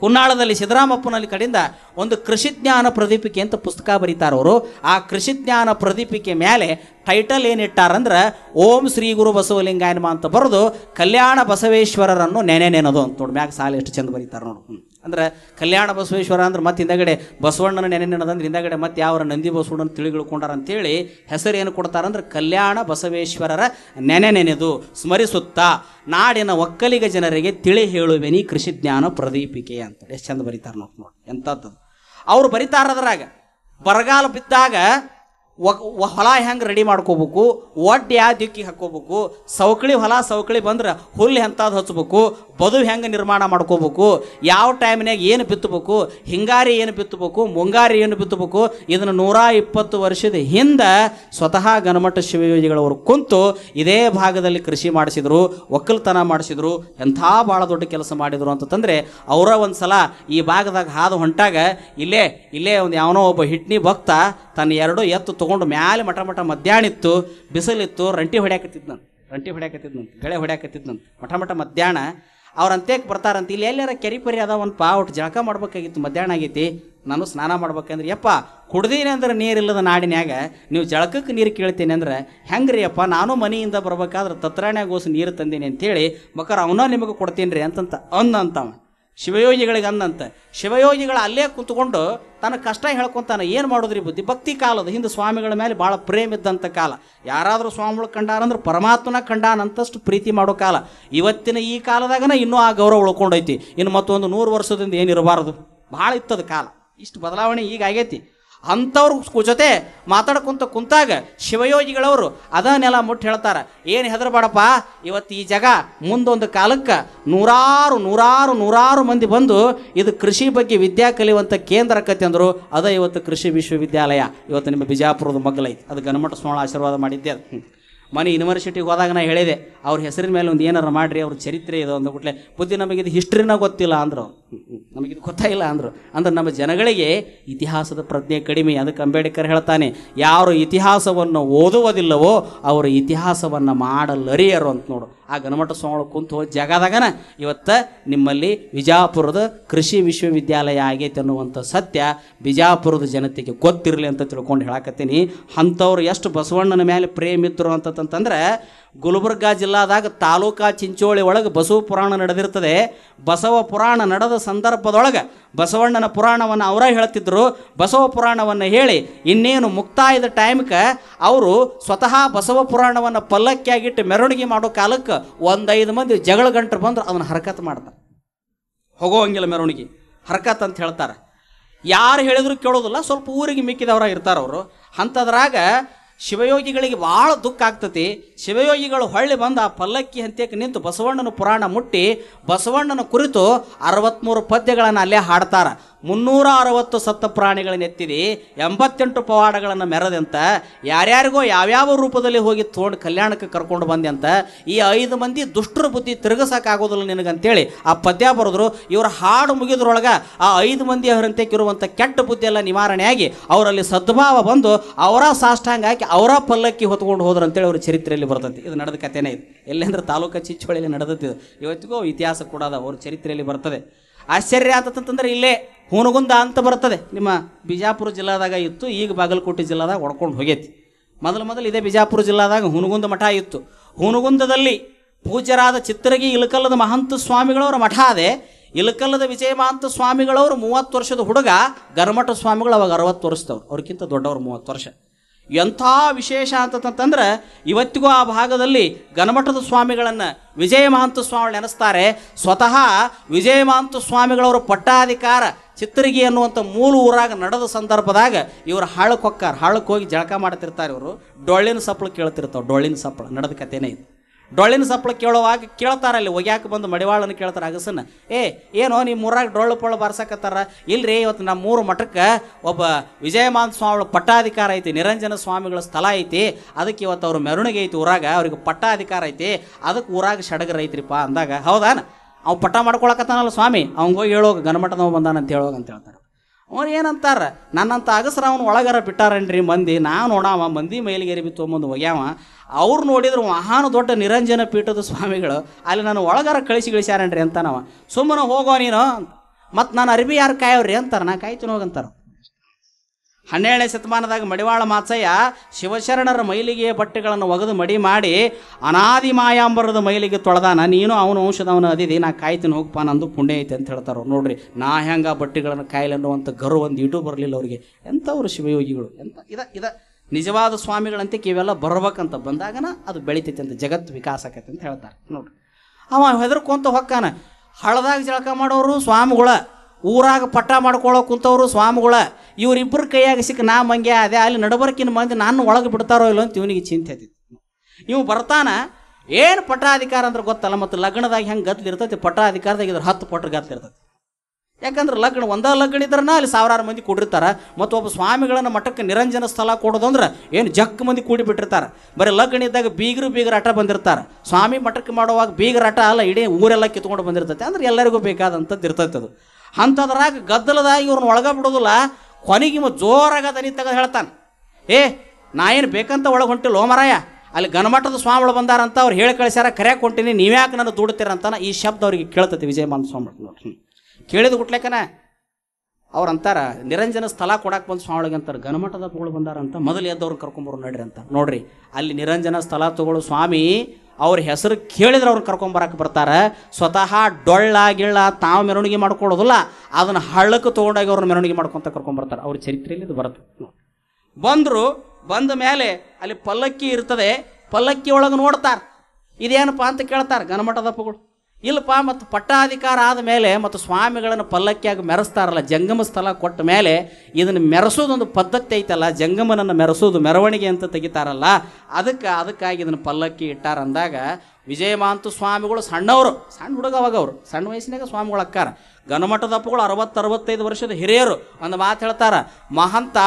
A: ಹುನ್ನಾಳದಲ್ಲಿ ಸಿದ್ದರಾಮಪ್ಪನಲ್ಲಿ ಕಡೆಯಿಂದ ಒಂದು ಕೃಷಿಜ್ಞಾನ ಪ್ರದೀಪಿಕೆ ಅಂತ ಪುಸ್ತಕ ಬರೀತಾರವರು ಆ ಕೃಷಿಜ್ಞಾನ ಪ್ರದೀಪಿಕೆ ಮೇಲೆ ಟೈಟಲ್ ಏನಿಟ್ಟಾರಂದ್ರೆ ಓಂ ಶ್ರೀ ಗುರು ಬಸವಲಿಂಗಾಯನಮ ಅಂತ ಬರೆದು ಕಲ್ಯಾಣ ಬಸವೇಶ್ವರರನ್ನು ನೆನೆ ನೆನದು ಅಂತ ನೋಡಿ ಮ್ಯಾಗ ಸಾಲ ಎಷ್ಟು ಚೆಂದ ಬರೀತಾರೆ ನೋಡು ಅಂದ್ರೆ ಕಲ್ಯಾಣ ಬಸವೇಶ್ವರ ಅಂದ್ರೆ ಮತ್ತೆ ಹಿಂದಗಡೆ ಬಸವಣ್ಣನ ನೆನೆ ನೆನದಂದ್ರೆ ಹಿಂದಗಡೆ ಮತ್ತೆ ಯಾವ ನಂದಿ ಬಸವಣ್ಣನ ತಿಳಿಗಿಳ್ಕೊಂಡಾರ ಅಂತೇಳಿ ಹೆಸರು ಏನು ಕೊಡ್ತಾರಂದ್ರೆ ಕಲ್ಯಾಣ ಬಸವೇಶ್ವರರ ನೆನೆ ನೆನೆದು ಸ್ಮರಿಸುತ್ತಾ ನಾಡಿನ ಒಕ್ಕಲಿಗ ಜನರಿಗೆ ತಿಳಿ ಹೇಳುವೆನಿ ಕೃಷಿ ಜ್ಞಾನ ಪ್ರದೀಪಿಕೆ ಅಂತ ಎಷ್ಟು ಚಂದ ಬರೀತಾರೆ ನೋಡಿ ನೋಡಿ ಎಂಥದ್ದು ಅವ್ರು ಬರಿತಾರದ್ರಾಗ ಬರಗಾಲ ಬಿದ್ದಾಗ ಹೊಲ ಹೆಂಗೆ ರೆಡಿ ಮಾಡ್ಕೋಬೇಕು ಒಟ್ಟು ಯಾವ ದಿಕ್ಕಿ ಹಾಕ್ಕೋಬೇಕು ಸೌಕಳಿ ಹೊಲ ಸೌಕಳಿ ಬಂದ್ರೆ ಹುಲ್ಲು ಎಂಥದ್ದು ಹಚ್ಬೇಕು ಬದು ಹೆಂಗೆ ನಿರ್ಮಾಣ ಮಾಡ್ಕೋಬೇಕು ಯಾವ ಟೈಮ್ನಾಗ ಏನು ಬಿತ್ತಬೇಕು ಹಿಂಗಾರಿ ಏನು ಬಿತ್ತಬೇಕು ಮುಂಗಾರಿ ಏನು ಬಿತ್ತಬೇಕು ಇದನ್ನು ನೂರ ಇಪ್ಪತ್ತು ವರ್ಷದ ಹಿಂದೆ ಸ್ವತಃ ಗಣಮಠ ಶಿವಯೋಜಿಗಳವರು ಕುಂತು ಇದೇ ಭಾಗದಲ್ಲಿ ಕೃಷಿ ಮಾಡಿಸಿದರು ಒಕ್ಕಲ್ತನ ಮಾಡಿಸಿದರು ಎಂಥ ಭಾಳ ದೊಡ್ಡ ಕೆಲಸ ಮಾಡಿದರು ಅಂತಂದರೆ ಅವರ ಒಂದು ಸಲ ಈ ಭಾಗದಾಗ ಹಾದು ಹೊಂಟಾಗ ಇಲ್ಲೇ ಇಲ್ಲೇ ಒಂದು ಯಾವನೋ ಒಬ್ಬ ಹಿಟ್ನಿ ಭಕ್ತ ತನ್ನ ಎರಡು ಎತ್ತು ತೊಗೊಂಡು ಮ್ಯಾಲೆ ಮಠ ಮಠ ಮಧ್ಯಾಹ್ನ ಇತ್ತು ಬಿಸಿಲಿತ್ತು ರಂಟಿ ಹೊಡ್ಯಾಕತ್ತಿದ್ನಂತ ರಂಟಿ ಹೊಡ್ಯಾಕತ್ತಿದ್ನಂತ ಗಳೆ ಹೊಡ್ಯಾಕತ್ತಿದ್ನಂತ ಮಠ ಮಠ ಮಧ್ಯಾಹ್ನ ಅವ್ರು ಅಂತ್ಯಕ್ಕೆ ಬರ್ತಾರಂತ ಇಲ್ಲಿ ಎಲ್ಲಾರ ಕೆರಿ ಪರಿ ಅದ ಒಂದು ಪಾ ಒಟ್ಟು ಜಳಕ ಮಾಡ್ಬೇಕಾಗಿತ್ತು ಮಧ್ಯಾಹ್ನ ಆಗೈತಿ ನಾನು ಸ್ನಾನ ಮಾಡ್ಬೇಕಂದ್ರೆ ಯಪ್ಪ ಕುಡ್ದೀನಿ ಅಂದ್ರೆ ನೀರಿಲ್ಲದ ನಾಡಿನ್ಯಾಗ ನೀವು ಜಳಕಕ್ಕೆ ನೀರು ಕೇಳ್ತೀನಿ ಅಂದ್ರೆ ರೀ ಅಪ್ಪ ನಾನು ಮನೆಯಿಂದ ಬರ್ಬೇಕಾದ್ರೆ ತತ್ರಾಣ್ಯಾಗೋಸು ನೀರು ತಂದೀನಿ ಅಂತೇಳಿ ಮಕರ ಅವನ ನಿಮಗೆ ಕೊಡ್ತೀನಿ ರೀ ಅಂತಂತ ಅಂದಂತವ ಶಿವಯೋಗಿಗಳಿಗೆ ಅಂದಂತೆ ಶಿವಯೋಗಿಗಳು ಅಲ್ಲೇ ಕುಂತ್ಕೊಂಡು ತನ್ನ ಕಷ್ಟ ಹೇಳ್ಕೊತಾನೆ ಏನು ಮಾಡೋದ್ರಿ ಬುದ್ಧಿ ಭಕ್ತಿ ಕಾಲದ ಹಿಂದೆ ಸ್ವಾಮಿಗಳ ಮೇಲೆ ಭಾಳ ಪ್ರೇಮ ಇದ್ದಂಥ ಕಾಲ ಯಾರಾದರೂ ಸ್ವಾಮಿಗಳು ಕಂಡಾರಂದ್ರೆ ಪರಮಾತ್ಮನ ಕಂಡಾನಂತಷ್ಟು ಪ್ರೀತಿ ಮಾಡೋ ಕಾಲ ಇವತ್ತಿನ ಈ ಕಾಲದಾಗನ ಇನ್ನೂ ಆ ಗೌರವ ಉಳ್ಕೊಂಡೈತಿ ಇನ್ನು ಮತ್ತೊಂದು ನೂರು ವರ್ಷದಿಂದ ಏನಿರಬಾರ್ದು ಭಾಳ ಇತ್ತದ ಕಾಲ ಇಷ್ಟು ಬದಲಾವಣೆ ಈಗ ಆಗೈತಿ ಅಂಥವ್ರ ಜೊತೆ ಮಾತಾಡ್ಕೊಂತ ಕುಂತಾಗ ಶಿವಯೋಗಿಗಳವರು ಅದನ್ನೆಲ್ಲ ಮುಟ್ಟು ಹೇಳ್ತಾರೆ ಏನು ಹೆದರಬೇಡಪ್ಪ ಇವತ್ತು ಈ ಜಗ ಮುಂದೊಂದು ಕಾಲಕ್ಕೆ ನೂರಾರು ನೂರಾರು ನೂರಾರು ಮಂದಿ ಬಂದು ಇದು ಕೃಷಿ ಬಗ್ಗೆ ವಿದ್ಯಾ ಕಲಿಯುವಂಥ ಕೇಂದ್ರ ಆಕತಿ ಅಂದರು ಅದೇ ಇವತ್ತು ಕೃಷಿ ವಿಶ್ವವಿದ್ಯಾಲಯ ಇವತ್ತು ನಿಮ್ಮ ಬಿಜಾಪುರದ ಮಗ್ಗಲೈತೆ ಅದು ಗಣಮಠ ಸ್ವಾಮಿ ಆಶೀರ್ವಾದ ಮಾಡಿದ್ದೆ ಅದು ಮನೆ ಯೂನಿವರ್ಸಿಟಿಗೆ ಹೋದಾಗ ನಾನು ಹೇಳಿದೆ ಅವ್ರ ಹೆಸರಿನ ಮೇಲೆ ಒಂದು ಏನಾರು ಮಾಡಿರಿ ಅವ್ರ ಚರಿತ್ರೆ ಇದು ಒಂದು ಗುಟ್ಲೆ ಬುದ್ಧಿ ನಮಗೆ ಇದು ಹಿಸ್ಟ್ರಿನ ಗೊತ್ತಿಲ್ಲ ಅಂದರು ನಮಗಿದು ಗೊತ್ತಿಲ್ಲ ಅಂದರು ಅಂದ್ರೆ ನಮ್ಮ ಜನಗಳಿಗೆ ಇತಿಹಾಸದ ಪ್ರಜ್ಞೆ ಕಡಿಮೆ ಅದಕ್ಕೆ ಅಂಬೇಡ್ಕರ್ ಹೇಳ್ತಾನೆ ಯಾರು ಇತಿಹಾಸವನ್ನು ಓದುವುದಿಲ್ಲವೋ ಅವರು ಇತಿಹಾಸವನ್ನು ಮಾಡಲರಿಯರು ಅಂತ ನೋಡು ಆ ಗಣಮಠ ಸ್ವಾಮಿಗಳು ಕುಂತು ಜಾಗದಾಗನ ಇವತ್ತು ನಿಮ್ಮಲ್ಲಿ ಬಿಜಾಪುರದ ಕೃಷಿ ವಿಶ್ವವಿದ್ಯಾಲಯ ಆಗೈತೆ ಅನ್ನುವಂಥ ಸತ್ಯ ಬಿಜಾಪುರದ ಜನತೆಗೆ ಗೊತ್ತಿರಲಿ ಅಂತ ತಿಳ್ಕೊಂಡು ಹೇಳಕತ್ತೀನಿ ಅಂಥವ್ರು ಎಷ್ಟು ಬಸವಣ್ಣನ ಮೇಲೆ ಪ್ರೇಮಿದ್ರು ಅಂತಂತಂದ್ರೆ ಗುಲ್ಬರ್ಗ ಜಿಲ್ಲಾದಾಗ ತಾಲೂಕಾ ಚಿಂಚೋಳಿ ಒಳಗೆ ಬಸವ ಪುರಾಣ ನಡೆದಿರ್ತದೆ ಬಸವ ಪುರಾಣ ನಡೆದ ಸಂದರ್ಭದೊಳಗೆ ಬಸವಣ್ಣನ ಪುರಾಣವನ್ನು ಅವರೇ ಹೇಳ್ತಿದ್ರು ಬಸವ ಪುರಾಣವನ್ನು ಹೇಳಿ ಇನ್ನೇನು ಮುಕ್ತಾಯದ ಟೈಮ್ಗೆ ಅವರು ಸ್ವತಃ ಬಸವ ಪುರಾಣವನ್ನು ಪಲ್ಲಕ್ಕಿಯಾಗಿಟ್ಟು ಮೆರವಣಿಗೆ ಮಾಡೋ ಕಾಲಕ್ಕೆ ಒಂದೈದು ಮಂದಿ ಜಗಳ ಗಂಟರು ಬಂದರು ಅದನ್ನು ಹರಕತ್ ಮಾಡ್ತಾರೆ ಹೋಗೋಂಗಿಲ್ಲ ಮೆರವಣಿಗೆ ಹರಕತ್ ಅಂತ ಹೇಳ್ತಾರೆ ಯಾರು ಹೇಳಿದ್ರು ಕೇಳೋದಿಲ್ಲ ಸ್ವಲ್ಪ ಊರಿಗೆ ಮಿಕ್ಕಿದವರ ಇರ್ತಾರೆ ಅವರು ಅಂಥದ್ರಾಗ ಶಿವಯೋಗಿಗಳಿಗೆ ಭಾಳ ದುಃಖ ಆಗ್ತತಿ ಶಿವಯೋಗಿಗಳು ಹೊಳ್ಳಿ ಬಂದು ಪಲ್ಲಕ್ಕಿ ಹಂತ್ಯಕ್ಕೆ ನಿಂತು ಬಸವಣ್ಣನ ಪುರಾಣ ಮುಟ್ಟಿ ಬಸವಣ್ಣನ ಕುರಿತು ಅರವತ್ತ್ಮೂರು ಪದ್ಯಗಳನ್ನು ಅಲ್ಲೇ ಹಾಡ್ತಾರೆ ಮುನ್ನೂರ ಅರವತ್ತು ಸತ್ತ ಪ್ರಾಣಿಗಳನ್ನೆತ್ತಿದಿ ಎಂಬತ್ತೆಂಟು ಪವಾಡಗಳನ್ನು ಮೆರೆದಂತ ಯಾರ್ಯಾರಿಗೋ ಯಾವ್ಯಾವ ರೂಪದಲ್ಲಿ ಹೋಗಿ ತೋಂಡು ಕಲ್ಯಾಣಕ್ಕೆ ಕರ್ಕೊಂಡು ಬಂದೆ ಅಂತ ಈ ಐದು ಮಂದಿ ದುಷ್ಟರ ಬುದ್ಧಿ ತಿರುಗಿಸೋಕ್ಕಾಗೋದಿಲ್ಲ ನಿನಗಂತೇಳಿ ಆ ಪದ್ಯ ಬರೆದ್ರು ಇವರು ಹಾಡು ಮುಗಿದ್ರೊಳಗೆ ಆ ಐದು ಮಂದಿ ಅವರಂತೆ ಕಿರುವಂಥ ಕೆಟ್ಟ ಬುದ್ಧಿಯೆಲ್ಲ ನಿವಾರಣೆಯಾಗಿ ಅವರಲ್ಲಿ ಸದ್ಭಾವ ಬಂದು ಅವರ ಸಾಷ್ಟಾಂಗ ಹಾಕಿ ಅವರ ಪಲ್ಲಕ್ಕಿ ಹೊತ್ಕೊಂಡು ಹೋದ್ರು ಅಂತೇಳಿ ಅವ್ರ ಚರಿತ್ರೆಯಲ್ಲಿ ಬರ್ತಂತೆ ಇದು ನಡೆದ ಕಥೆನೇ ಇದು ಎಲ್ಲೆಂದ್ರೆ ತಾಲೂಕು ಚಿಚ್ಚೋಳಿಯಲ್ಲಿ ನಡೆದಿದ್ದು ಇವತ್ತಿಗೂ ಇತಿಹಾಸ ಕೂಡ ಅದ ಅವ್ರ ಚರಿತ್ರೆಯಲ್ಲಿ ಬರ್ತದೆ ಆಶ್ಚರ್ಯ ಆತಂತಂದ್ರೆ ಇಲ್ಲೇ ಹೂನಗುಂದ ಅಂತ ಬರ್ತದೆ ನಿಮ್ಮ ಬಿಜಾಪುರ ಜಿಲ್ಲಾದಾಗ ಇತ್ತು ಈಗ ಬಾಗಲಕೋಟೆ ಜಿಲ್ಲಾದಾಗ ಒಡ್ಕೊಂಡು ಹೋಗೈತಿ ಮೊದಲು ಮೊದಲು ಇದೇ ಬಿಜಾಪುರ ಜಿಲ್ಲಾದಾಗ ಹುನಗುಂದ ಮಠ ಇತ್ತು ಹುನಗುಂದದಲ್ಲಿ ಪೂಜ್ಯರಾದ ಚಿತ್ರಗಿ ಇಲಕಲ್ಲದ ಮಹಂತ ಸ್ವಾಮಿಗಳವರ ಮಠ ಅದೇ ಇಲಕಲ್ಲದ ವಿಜಯ ಮಹಂತ ಸ್ವಾಮಿಗಳವರು ಮೂವತ್ತು ವರ್ಷದ ಹುಡುಗ ಗರಮಠ ಸ್ವಾಮಿಗಳು ಅವಾಗ ಅರವತ್ತು ವರ್ಷದವ್ರು ಅವ್ರಿಗಿಂತ ದೊಡ್ಡವರು ಮೂವತ್ತು ವರ್ಷ ಎಂಥ ವಿಶೇಷ ಅಂತಂತಂದ್ರೆ ಇವತ್ತಿಗೂ ಆ ಭಾಗದಲ್ಲಿ ಗಣಮಠದ ಸ್ವಾಮಿಗಳನ್ನು ವಿಜಯ ಮಹಾಂತ ಸ್ವಾಮಿ ನೆನೆಸ್ತಾರೆ ಸ್ವತಃ ವಿಜಯ ಮಹಾಂತ ಸ್ವಾಮಿಗಳವರು ಪಟ್ಟಾಧಿಕಾರ ಚಿತ್ರಗಿ ಅನ್ನುವಂಥ ಮೂಲ ಊರಾಗ ನಡೆದ ಸಂದರ್ಭದಾಗ ಇವರು ಹಾಳಕ್ಕೆ ಹೊಕ್ಕಾರ ಹಾಳಕ್ಕೆ ಹೋಗಿ ಜಳಕ ಮಾಡ್ತಿರ್ತಾರೆ ಇವರು ಡೊಳ್ಳಿನ ಸಪ್ಳು ಕೇಳ್ತಿರ್ತಾವೆ ಡೊಳ್ಳಿನ ಸಪ್ಪಳ ನಡೆದ ಕಥೆನೇ ಇದು ಡೊಳ್ಳಿನ ಸಪ್ಪಳ ಕೇಳುವಾಗ ಕೇಳ್ತಾರೆ ಅಲ್ಲಿ ಒಗ್ಯಾಕೆ ಬಂದು ಮಡಿವಾಳನ ಕೇಳ್ತಾರೆ ಅಗಸನ ಏ ಏನೋ ನೀವು ಮೂರಾಗ ಡೊಳ್ಳು ಪೊಳ್ಳು ಬಾರ್ಸಕತ್ತಾರ ಇಲ್ರಿ ಇವತ್ತು ನಮ್ಮ ಮೂರು ಮಠಕ್ಕೆ ಒಬ್ಬ ವಿಜಯಮಾನ್ ಸ್ವಾಮಿಗಳ ಪಟ್ಟಾಧಿಕಾರ ಐತಿ ನಿರಂಜನ ಸ್ವಾಮಿಗಳ ಸ್ಥಳ ಐತಿ ಅದಕ್ಕೆ ಇವತ್ತು ಅವ್ರ ಮೆರವಣಿಗೆ ಐತಿ ಊರಾಗ ಅವ್ರಿಗೆ ಪಟ್ಟಾಧಿಕಾರ ಐತಿ ಅದಕ್ಕೆ ಊರಾಗ ಸಡಗರ ಐತ್ರಿಪ್ಪ ಅಂದಾಗ ಹೌದಾನ ಅವ್ನು ಪಟ್ಟ ಮಾಡ್ಕೊಳಕತ್ತಾನಲ್ಲ ಸ್ವಾಮಿ ಅವ್ನಿಗೆ ಹೋಗಿ ಹೇಳೋಗ ಗಣಮಠದವ್ ಬಂದಾನ ಅಂತ ಹೇಳೋಗ ಅಂತ ಹೇಳ್ತಾರೆ ಅವ್ರು ಏನಂತಾರ ನನ್ನಂತ ಅಗಸ್ರ ಅವನು ಒಳಗರ ಬಿಟ್ಟಾರನ್ರಿ ಮಂದಿ ನಾನು ನೋಡಾವ ಮಂದಿ ಮೈಲಿಗೆರಿ ಬಿತ್ತು ತೊಗೊಂಬಂದು ಒಗ್ಯಾವ ಅವ್ರು ನೋಡಿದ್ರು ಮಹಾನು ದೊಡ್ಡ ನಿರಂಜನ ಪೀಠದ ಸ್ವಾಮಿಗಳು ಅಲ್ಲಿ ನಾನು ಒಳಗರ ಕಳಿಸಿ ಗಳಿಸ್ಯಾರನ್ರಿ ಅಂತ ಸುಮ್ಮನೆ ಹೋಗೋ ನೀನು ಮತ್ತು ನಾನು ಅರ್ಬಿ ಯಾರು ಕಾಯವ್ರಿ ಅಂತಾರೆ ನಾ ಕಾಯ್ತೀನಿ ಹೋಗಂತಾರೆ ಹನ್ನೆರಡನೇ ಶತಮಾನದಾಗ ಮಡಿವಾಳ ಮಾಚಯ್ಯ ಶಿವಶರಣರ ಮೈಲಿಗೆ ಬಟ್ಟೆಗಳನ್ನು ಒಗೆದು ಮಡಿ ಮಾಡಿ ಅನಾದಿ ಮಾಯಾಂಬರದ ಮೈಲಿಗೆ ತೊಳೆದಾನ ನೀನು ಅವನು ಔಷಧವನು ಅದಿದಿ ನಾ ಕಾಯ್ತೀನಿ ಹೋಗಪ್ಪ ನಂದು ಪುಣ್ಯ ಐತೆ ಅಂತ ಹೇಳ್ತಾರೆ ನೋಡ್ರಿ ನಾ ಹೆಂಗೆ ಬಟ್ಟೆಗಳನ್ನು ಕಾಯಿಲೆ ಅನ್ನುವಂಥ ಗರು ಒಂದು ಇಟ್ಟು ಬರಲಿಲ್ಲ ಅವ್ರಿಗೆ ಎಂಥವ್ರು ಶಿವಯೋಗಿಗಳು ಎಂಥ ಇದ ಇದ ನಿಜವಾದ ಸ್ವಾಮಿಗಳಂತೆ ಇವೆಲ್ಲ ಬರ್ಬೇಕಂತ ಬಂದಾಗನ ಅದು ಬೆಳಿತೈತೆ ಅಂತ ಜಗತ್ತು ವಿಕಾಸ ಆಕೈತೆ ಅಂತ ಹೇಳ್ತಾರೆ ನೋಡ್ರಿ ಅವ ಹೆದರ್ಕೊಂತ ಹೊಕ್ಕಾನ ಹಳದಾಗ ಜಳಕ ಮಾಡೋರು ಸ್ವಾಮಿಗಳ ಊರಾಗ ಪಟ್ಟ ಮಾಡ್ಕೊಳ್ಳೋ ಕುಂತವರು ಸ್ವಾಮಿಗಳ ಇವರಿಬ್ಬರ ಕೈಯಾಗ ಸಿಕ್ಕ ನಾ ಮಂಗೆ ಅದೇ ಅಲ್ಲಿ ನಡಬರ್ಕಿನ ಮಂದಿ ನಾನು ಒಳಗೆ ಬಿಡ್ತಾರೋ ಇಲ್ಲ ಅಂತ ಇವನಿಗೆ ಚಿಂತೆ ಆತಿತ್ತು ಇವು ಬರ್ತಾನ ಏನು ಪಟ್ಟಾಧಿಕಾರ ಅಂದ್ರೆ ಗೊತ್ತಲ್ಲ ಮತ್ತು ಲಗ್ನದಾಗ ಹೆಂಗೆ ಗದ್ಲಿರ್ತೈತಿ ಪಟ್ಟಾಧಿಕಾರದಾಗ ಇದ್ರ ಹತ್ತು ಪಟ್ಟ ಗದ್ಲಿರ್ತೈತಿ ಯಾಕಂದ್ರೆ ಲಗ್ನ ಒಂದ ಲಗ್ನ ಇದ್ರನ ಅಲ್ಲಿ ಸಾವಿರಾರು ಮಂದಿ ಕೂಡಿರ್ತಾರೆ ಮತ್ತು ಒಬ್ಬ ಸ್ವಾಮಿಗಳನ್ನ ಮಠಕ್ಕೆ ನಿರಂಜನ ಸ್ಥಳ ಕೊಡೋದು ಅಂದ್ರೆ ಏನು ಜಕ್ಕ ಮಂದಿ ಕೂಡಿಬಿಟ್ಟಿರ್ತಾರೆ ಬರೀ ಲಗ್ನ ಇದ್ದಾಗ ಬೀಗರು ಬೀಗರ ಆಟ ಬಂದಿರ್ತಾರೆ ಸ್ವಾಮಿ ಮಠಕ್ಕೆ ಮಾಡುವಾಗ ಬೀಗರ ಆಟ ಅಲ್ಲ ಇಡೀ ಊರೆಲ್ಲ ಕಿತ್ಕೊಂಡು ಬಂದಿರ್ತೈತೆ ಅಂದ್ರೆ ಎಲ್ಲರಿಗೂ ಬೇಕಾದಂಥದ್ದು ಇರ್ತೈತೆ ಅದು ಅಂಥದ್ರಾಗ ಗದ್ದಲದಾಗ ಇವ್ರನ್ನ ಒಳಗೆ ಬಿಡೋದಿಲ್ಲ ಕೊನೆಗೆ ಮತ್ತು ಜೋರಾಗ ದನಿ ತೆಗೆದು ಹೇಳ್ತಾನೆ ಏ ನಾ ಏನು ಬೇಕಂತ ಒಳಗೆ ಹೊಂಟಿಲ್ಲ ಲೋಮರಾಯ ಅಲ್ಲಿ ಗಣಮಠದ ಸ್ವಾಮಿಗಳು ಬಂದಾರಂತ ಅವ್ರು ಹೇಳಿ ಕಳಿಸ್ಯಾರ ಹೊಂಟಿನಿ ಹೊಂಟೀನಿ ನೀವ್ಯಾಕೆ ನಾನು ದುಡ್ತೀರಂತಾನ ಈ ಶಬ್ದ ಅವ್ರಿಗೆ ಕೇಳ್ತತಿ ವಿಜಯಮಾನ ಸ್ವಾಮಿ ಕೇಳಿದ ಗುಟ್ಲೇಕನ ಅವ್ರು ಅಂತಾರ ನಿರಂಜನ ಸ್ಥಳ ಕೊಡಕ್ಕೆ ಬಂದು ಸ್ವಾಮಿಗಳಿಗೆ ಅಂತಾರೆ ಗಣಮಠದ ಪುಗಳು ಬಂದಾರಂತ ಮೊದಲು ಎದ್ದವ್ರು ಕರ್ಕೊಂಬರು ನಡ್ರಿ ಅಂತ ನೋಡ್ರಿ ಅಲ್ಲಿ ನಿರಂಜನ ಸ್ಥಳ ತಗೊಳ್ಳು ಸ್ವಾಮಿ ಅವ್ರ ಹೆಸರು ಕೇಳಿದ್ರೆ ಅವ್ರು ಕರ್ಕೊಂಬರಕ್ಕೆ ಬರ್ತಾರೆ ಸ್ವತಃ ಗಿಳ್ಳ ತಾವು ಮೆರವಣಿಗೆ ಮಾಡ್ಕೊಳ್ಳೋದಿಲ್ಲ ಅದನ್ನು ಹಳ್ಳಕ್ಕೆ ತೊಗೊಂಡಾಗಿ ಅವ್ರನ್ನ ಮೆರವಣಿಗೆ ಮಾಡ್ಕೊಂತ ಕರ್ಕೊಂಬರ್ತಾರೆ ಅವ್ರ ಚರಿತ್ರೆಯಲ್ಲಿ ಇದು ಬರುತ್ತೆ ಬಂದರು ಬಂದ ಮೇಲೆ ಅಲ್ಲಿ ಪಲ್ಲಕ್ಕಿ ಇರ್ತದೆ ಪಲ್ಲಕ್ಕಿ ಒಳಗೆ ನೋಡ್ತಾರೆ ಇದೇನಪ್ಪ ಅಂತ ಕೇಳ್ತಾರೆ ಗಣಮಠದಪ್ಪಗಳು ಇಲ್ಲಪ್ಪ ಮತ್ತು ಪಟ್ಟಾಧಿಕಾರ ಆದ ಮೇಲೆ ಮತ್ತು ಸ್ವಾಮಿಗಳನ್ನು ಪಲ್ಲಕ್ಕಿಯಾಗಿ ಮೆರೆಸ್ತಾರಲ್ಲ ಜಂಗಮ ಸ್ಥಳ ಕೊಟ್ಟ ಮೇಲೆ ಇದನ್ನು ಮೆರೆಸೋದೊಂದು ಪದ್ಧತಿ ಐತಲ್ಲ ಜಂಗಮನನ್ನು ಮೆರೆಸೋದು ಮೆರವಣಿಗೆ ಅಂತ ತೆಗಿತಾರಲ್ಲ ಅದಕ್ಕೆ ಅದಕ್ಕಾಗಿ ಇದನ್ನು ಪಲ್ಲಕ್ಕಿ ಇಟ್ಟಾರಂದಾಗ ವಿಜಯಮಾಂತು ಸ್ವಾಮಿಗಳು ಸಣ್ಣವರು ಸಣ್ಣ ಅವಾಗ ಅವರು ಸಣ್ಣ ವಯಸ್ಸಿನಾಗ ಸ್ವಾಮಿಗಳು ಅಕ್ಕಾರ ಗಣಮಠದಪ್ಪಗಳು ಅರವತ್ತು ಅರವತ್ತೈದು ವರ್ಷದ ಹಿರಿಯರು ಒಂದು ಮಾತು ಹೇಳ್ತಾರೆ ಮಹಂತ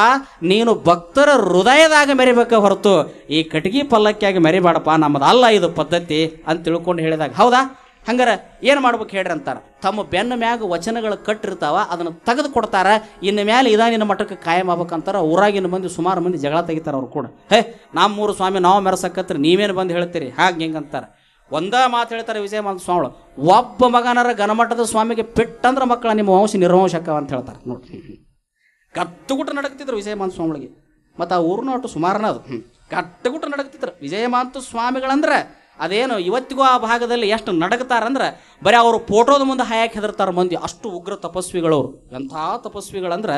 A: ನೀನು ಭಕ್ತರ ಹೃದಯದಾಗ ಮೆರಿಬೇಕ ಹೊರತು ಈ ಕಟಗಿ ಪಲ್ಲಕ್ಕಿಯಾಗಿ ಮೆರಿಬೇಡಪ್ಪ ನಮ್ಮದಲ್ಲ ಇದು ಪದ್ಧತಿ ಅಂತ ತಿಳ್ಕೊಂಡು ಹೇಳಿದಾಗ ಹೌದಾ ಹಂಗಾರೆ ಏನು ಮಾಡ್ಬೇಕು ಹೇಳ್ರಿ ಅಂತಾರೆ ತಮ್ಮ ಬೆನ್ನ ಮ್ಯಾಗ ವಚನಗಳು ಕಟ್ಟಿರ್ತಾವ ಅದನ್ನು ತೆಗೆದು ಕೊಡ್ತಾರೆ ಇನ್ನು ಮೇಲೆ ಇದಾನಿನ ನಿನ್ನ ಮಠಕ್ಕೆ ಕಾಯಂ ಆಗ್ಬೇಕಂತಾರೆ ಊರಾಗಿನ ಮಂದಿ ಸುಮಾರು ಮಂದಿ ಜಗಳ ತೆಗಿತಾರೆ ಅವ್ರು ಕೂಡ ಹೇ ನಮ್ಮೂರು ಸ್ವಾಮಿ ನಾವು ಮೆರೆಸಕತ್ರಿ ನೀವೇನು ಬಂದು ಹೇಳ್ತೀರಿ ಹಾಗೆ ಹಿಂಗೆ ಅಂತಾರೆ ಒಂದೇ ಮಾತು ಹೇಳ್ತಾರೆ ವಿಜಯ ಮಂದ ಸ್ವಾಮಿಗಳು ಒಬ್ಬ ಮಗನರ ಗಣಮಠದ ಸ್ವಾಮಿಗೆ ಪೆಟ್ಟಂದ್ರೆ ಮಕ್ಕಳ ನಿಮ್ಮ ವಂಶ ನಿರ್ವಂಶಕ ಅಂತ ಹೇಳ್ತಾರೆ ನೋಡಿ ಕತ್ತುಗುಟ್ಟು ನಡಕ್ತಿದ್ರು ಮಾಂತ ಸ್ವಾಮಿಗಳಿಗೆ ಮತ್ತು ಆ ಊರಿನ ಒಟ್ಟು ಸುಮಾರನ ಅದು ಕಟ್ಟುಗುಟ್ಟು ನಡಕ್ತಿದ್ರು ವಿಜಯಮಾಂತ ಸ್ವಾಮಿಗಳಂದ್ರೆ ಅದೇನು ಇವತ್ತಿಗೂ ಆ ಭಾಗದಲ್ಲಿ ಎಷ್ಟು ನಡಗತಾರಂದ್ರೆ ಬರೀ ಅವರು ಫೋಟೋದ ಮುಂದೆ ಹಾಯಕ್ಕೆ ಹೆದರ್ತಾರೆ ಮಂದಿ ಅಷ್ಟು ಉಗ್ರ ತಪಸ್ವಿಗಳವರು ಎಂಥ ತಪಸ್ವಿಗಳಂದ್ರೆ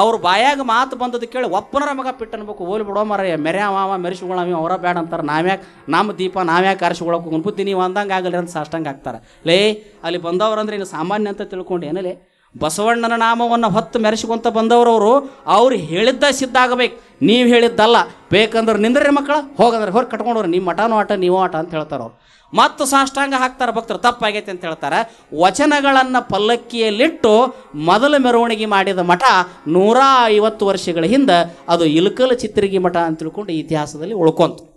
A: ಅವ್ರ ಬಾಯಾಗ ಮಾತು ಬಂದದ್ದು ಕೇಳಿ ಒಪ್ಪನರ ಮಗ ಪಿಟ್ಟನ್ಬೇಕು ಓಲಿ ಬಿಡೋ ಮರ ಮೆರೆ ಮಾವ ಮೆರೆಸಿಕೊಳ್ಳಾಮಿ ಅವರ ಬೇಡ ಅಂತಾರೆ ನಾವ್ಯಾಕೆ ನಮ್ಮ ದೀಪ ನಾವ್ಯಾಕೆ ಆರಿಸಿಕೊಳ್ಳೋಕೆ ಗುಣಬುದ್ಧಿ ನೀವು ಅಂದಂಗೆ ಆಗಲಿ ಅಂತ ಸಾಷ್ಟಂಗೆ ಆಗ್ತಾರೆ ಲೇ ಅಲ್ಲಿ ಬಂದವ್ರಂದ್ರೆ ಇನ್ನು ಸಾಮಾನ್ಯ ಅಂತ ತಿಳ್ಕೊಂಡು ಏನಲೇ ಬಸವಣ್ಣನ ನಾಮವನ್ನು ಹೊತ್ತು ಮೆರೆಸಿಕೊಂತ ಅವರು ಅವ್ರು ಹೇಳಿದ್ದ ಸಿದ್ಧ ಆಗಬೇಕು ನೀವು ಹೇಳಿದ್ದಲ್ಲ ಬೇಕಂದ್ರೆ ನಿಂದ್ರಿ ಮಕ್ಕಳ ಹೋಗಂದ್ರೆ ಹೊರಗೆ ಕಟ್ಕೊಂಡವ್ರು ನಿಮ್ಮ ಮಠನೂ ಆಟ ನೀವು ಆಟ ಅಂತ ಹೇಳ್ತಾರೆ ಅವ್ರು ಮತ್ತು ಸಾಷ್ಟಾಂಗ ಹಾಕ್ತಾರೆ ಭಕ್ತರು ತಪ್ಪಾಗೈತೆ ಅಂತ ಹೇಳ್ತಾರೆ ವಚನಗಳನ್ನು ಪಲ್ಲಕ್ಕಿಯಲ್ಲಿಟ್ಟು ಮೊದಲ ಮೆರವಣಿಗೆ ಮಾಡಿದ ಮಠ ನೂರ ಐವತ್ತು ವರ್ಷಗಳ ಹಿಂದೆ ಅದು ಇಲ್ಕಲ್ ಚಿತ್ರಗಿ ಮಠ ಅಂತ ತಿಳ್ಕೊಂಡು ಇತಿಹಾಸದಲ್ಲಿ ಉಳ್ಕೊಂತು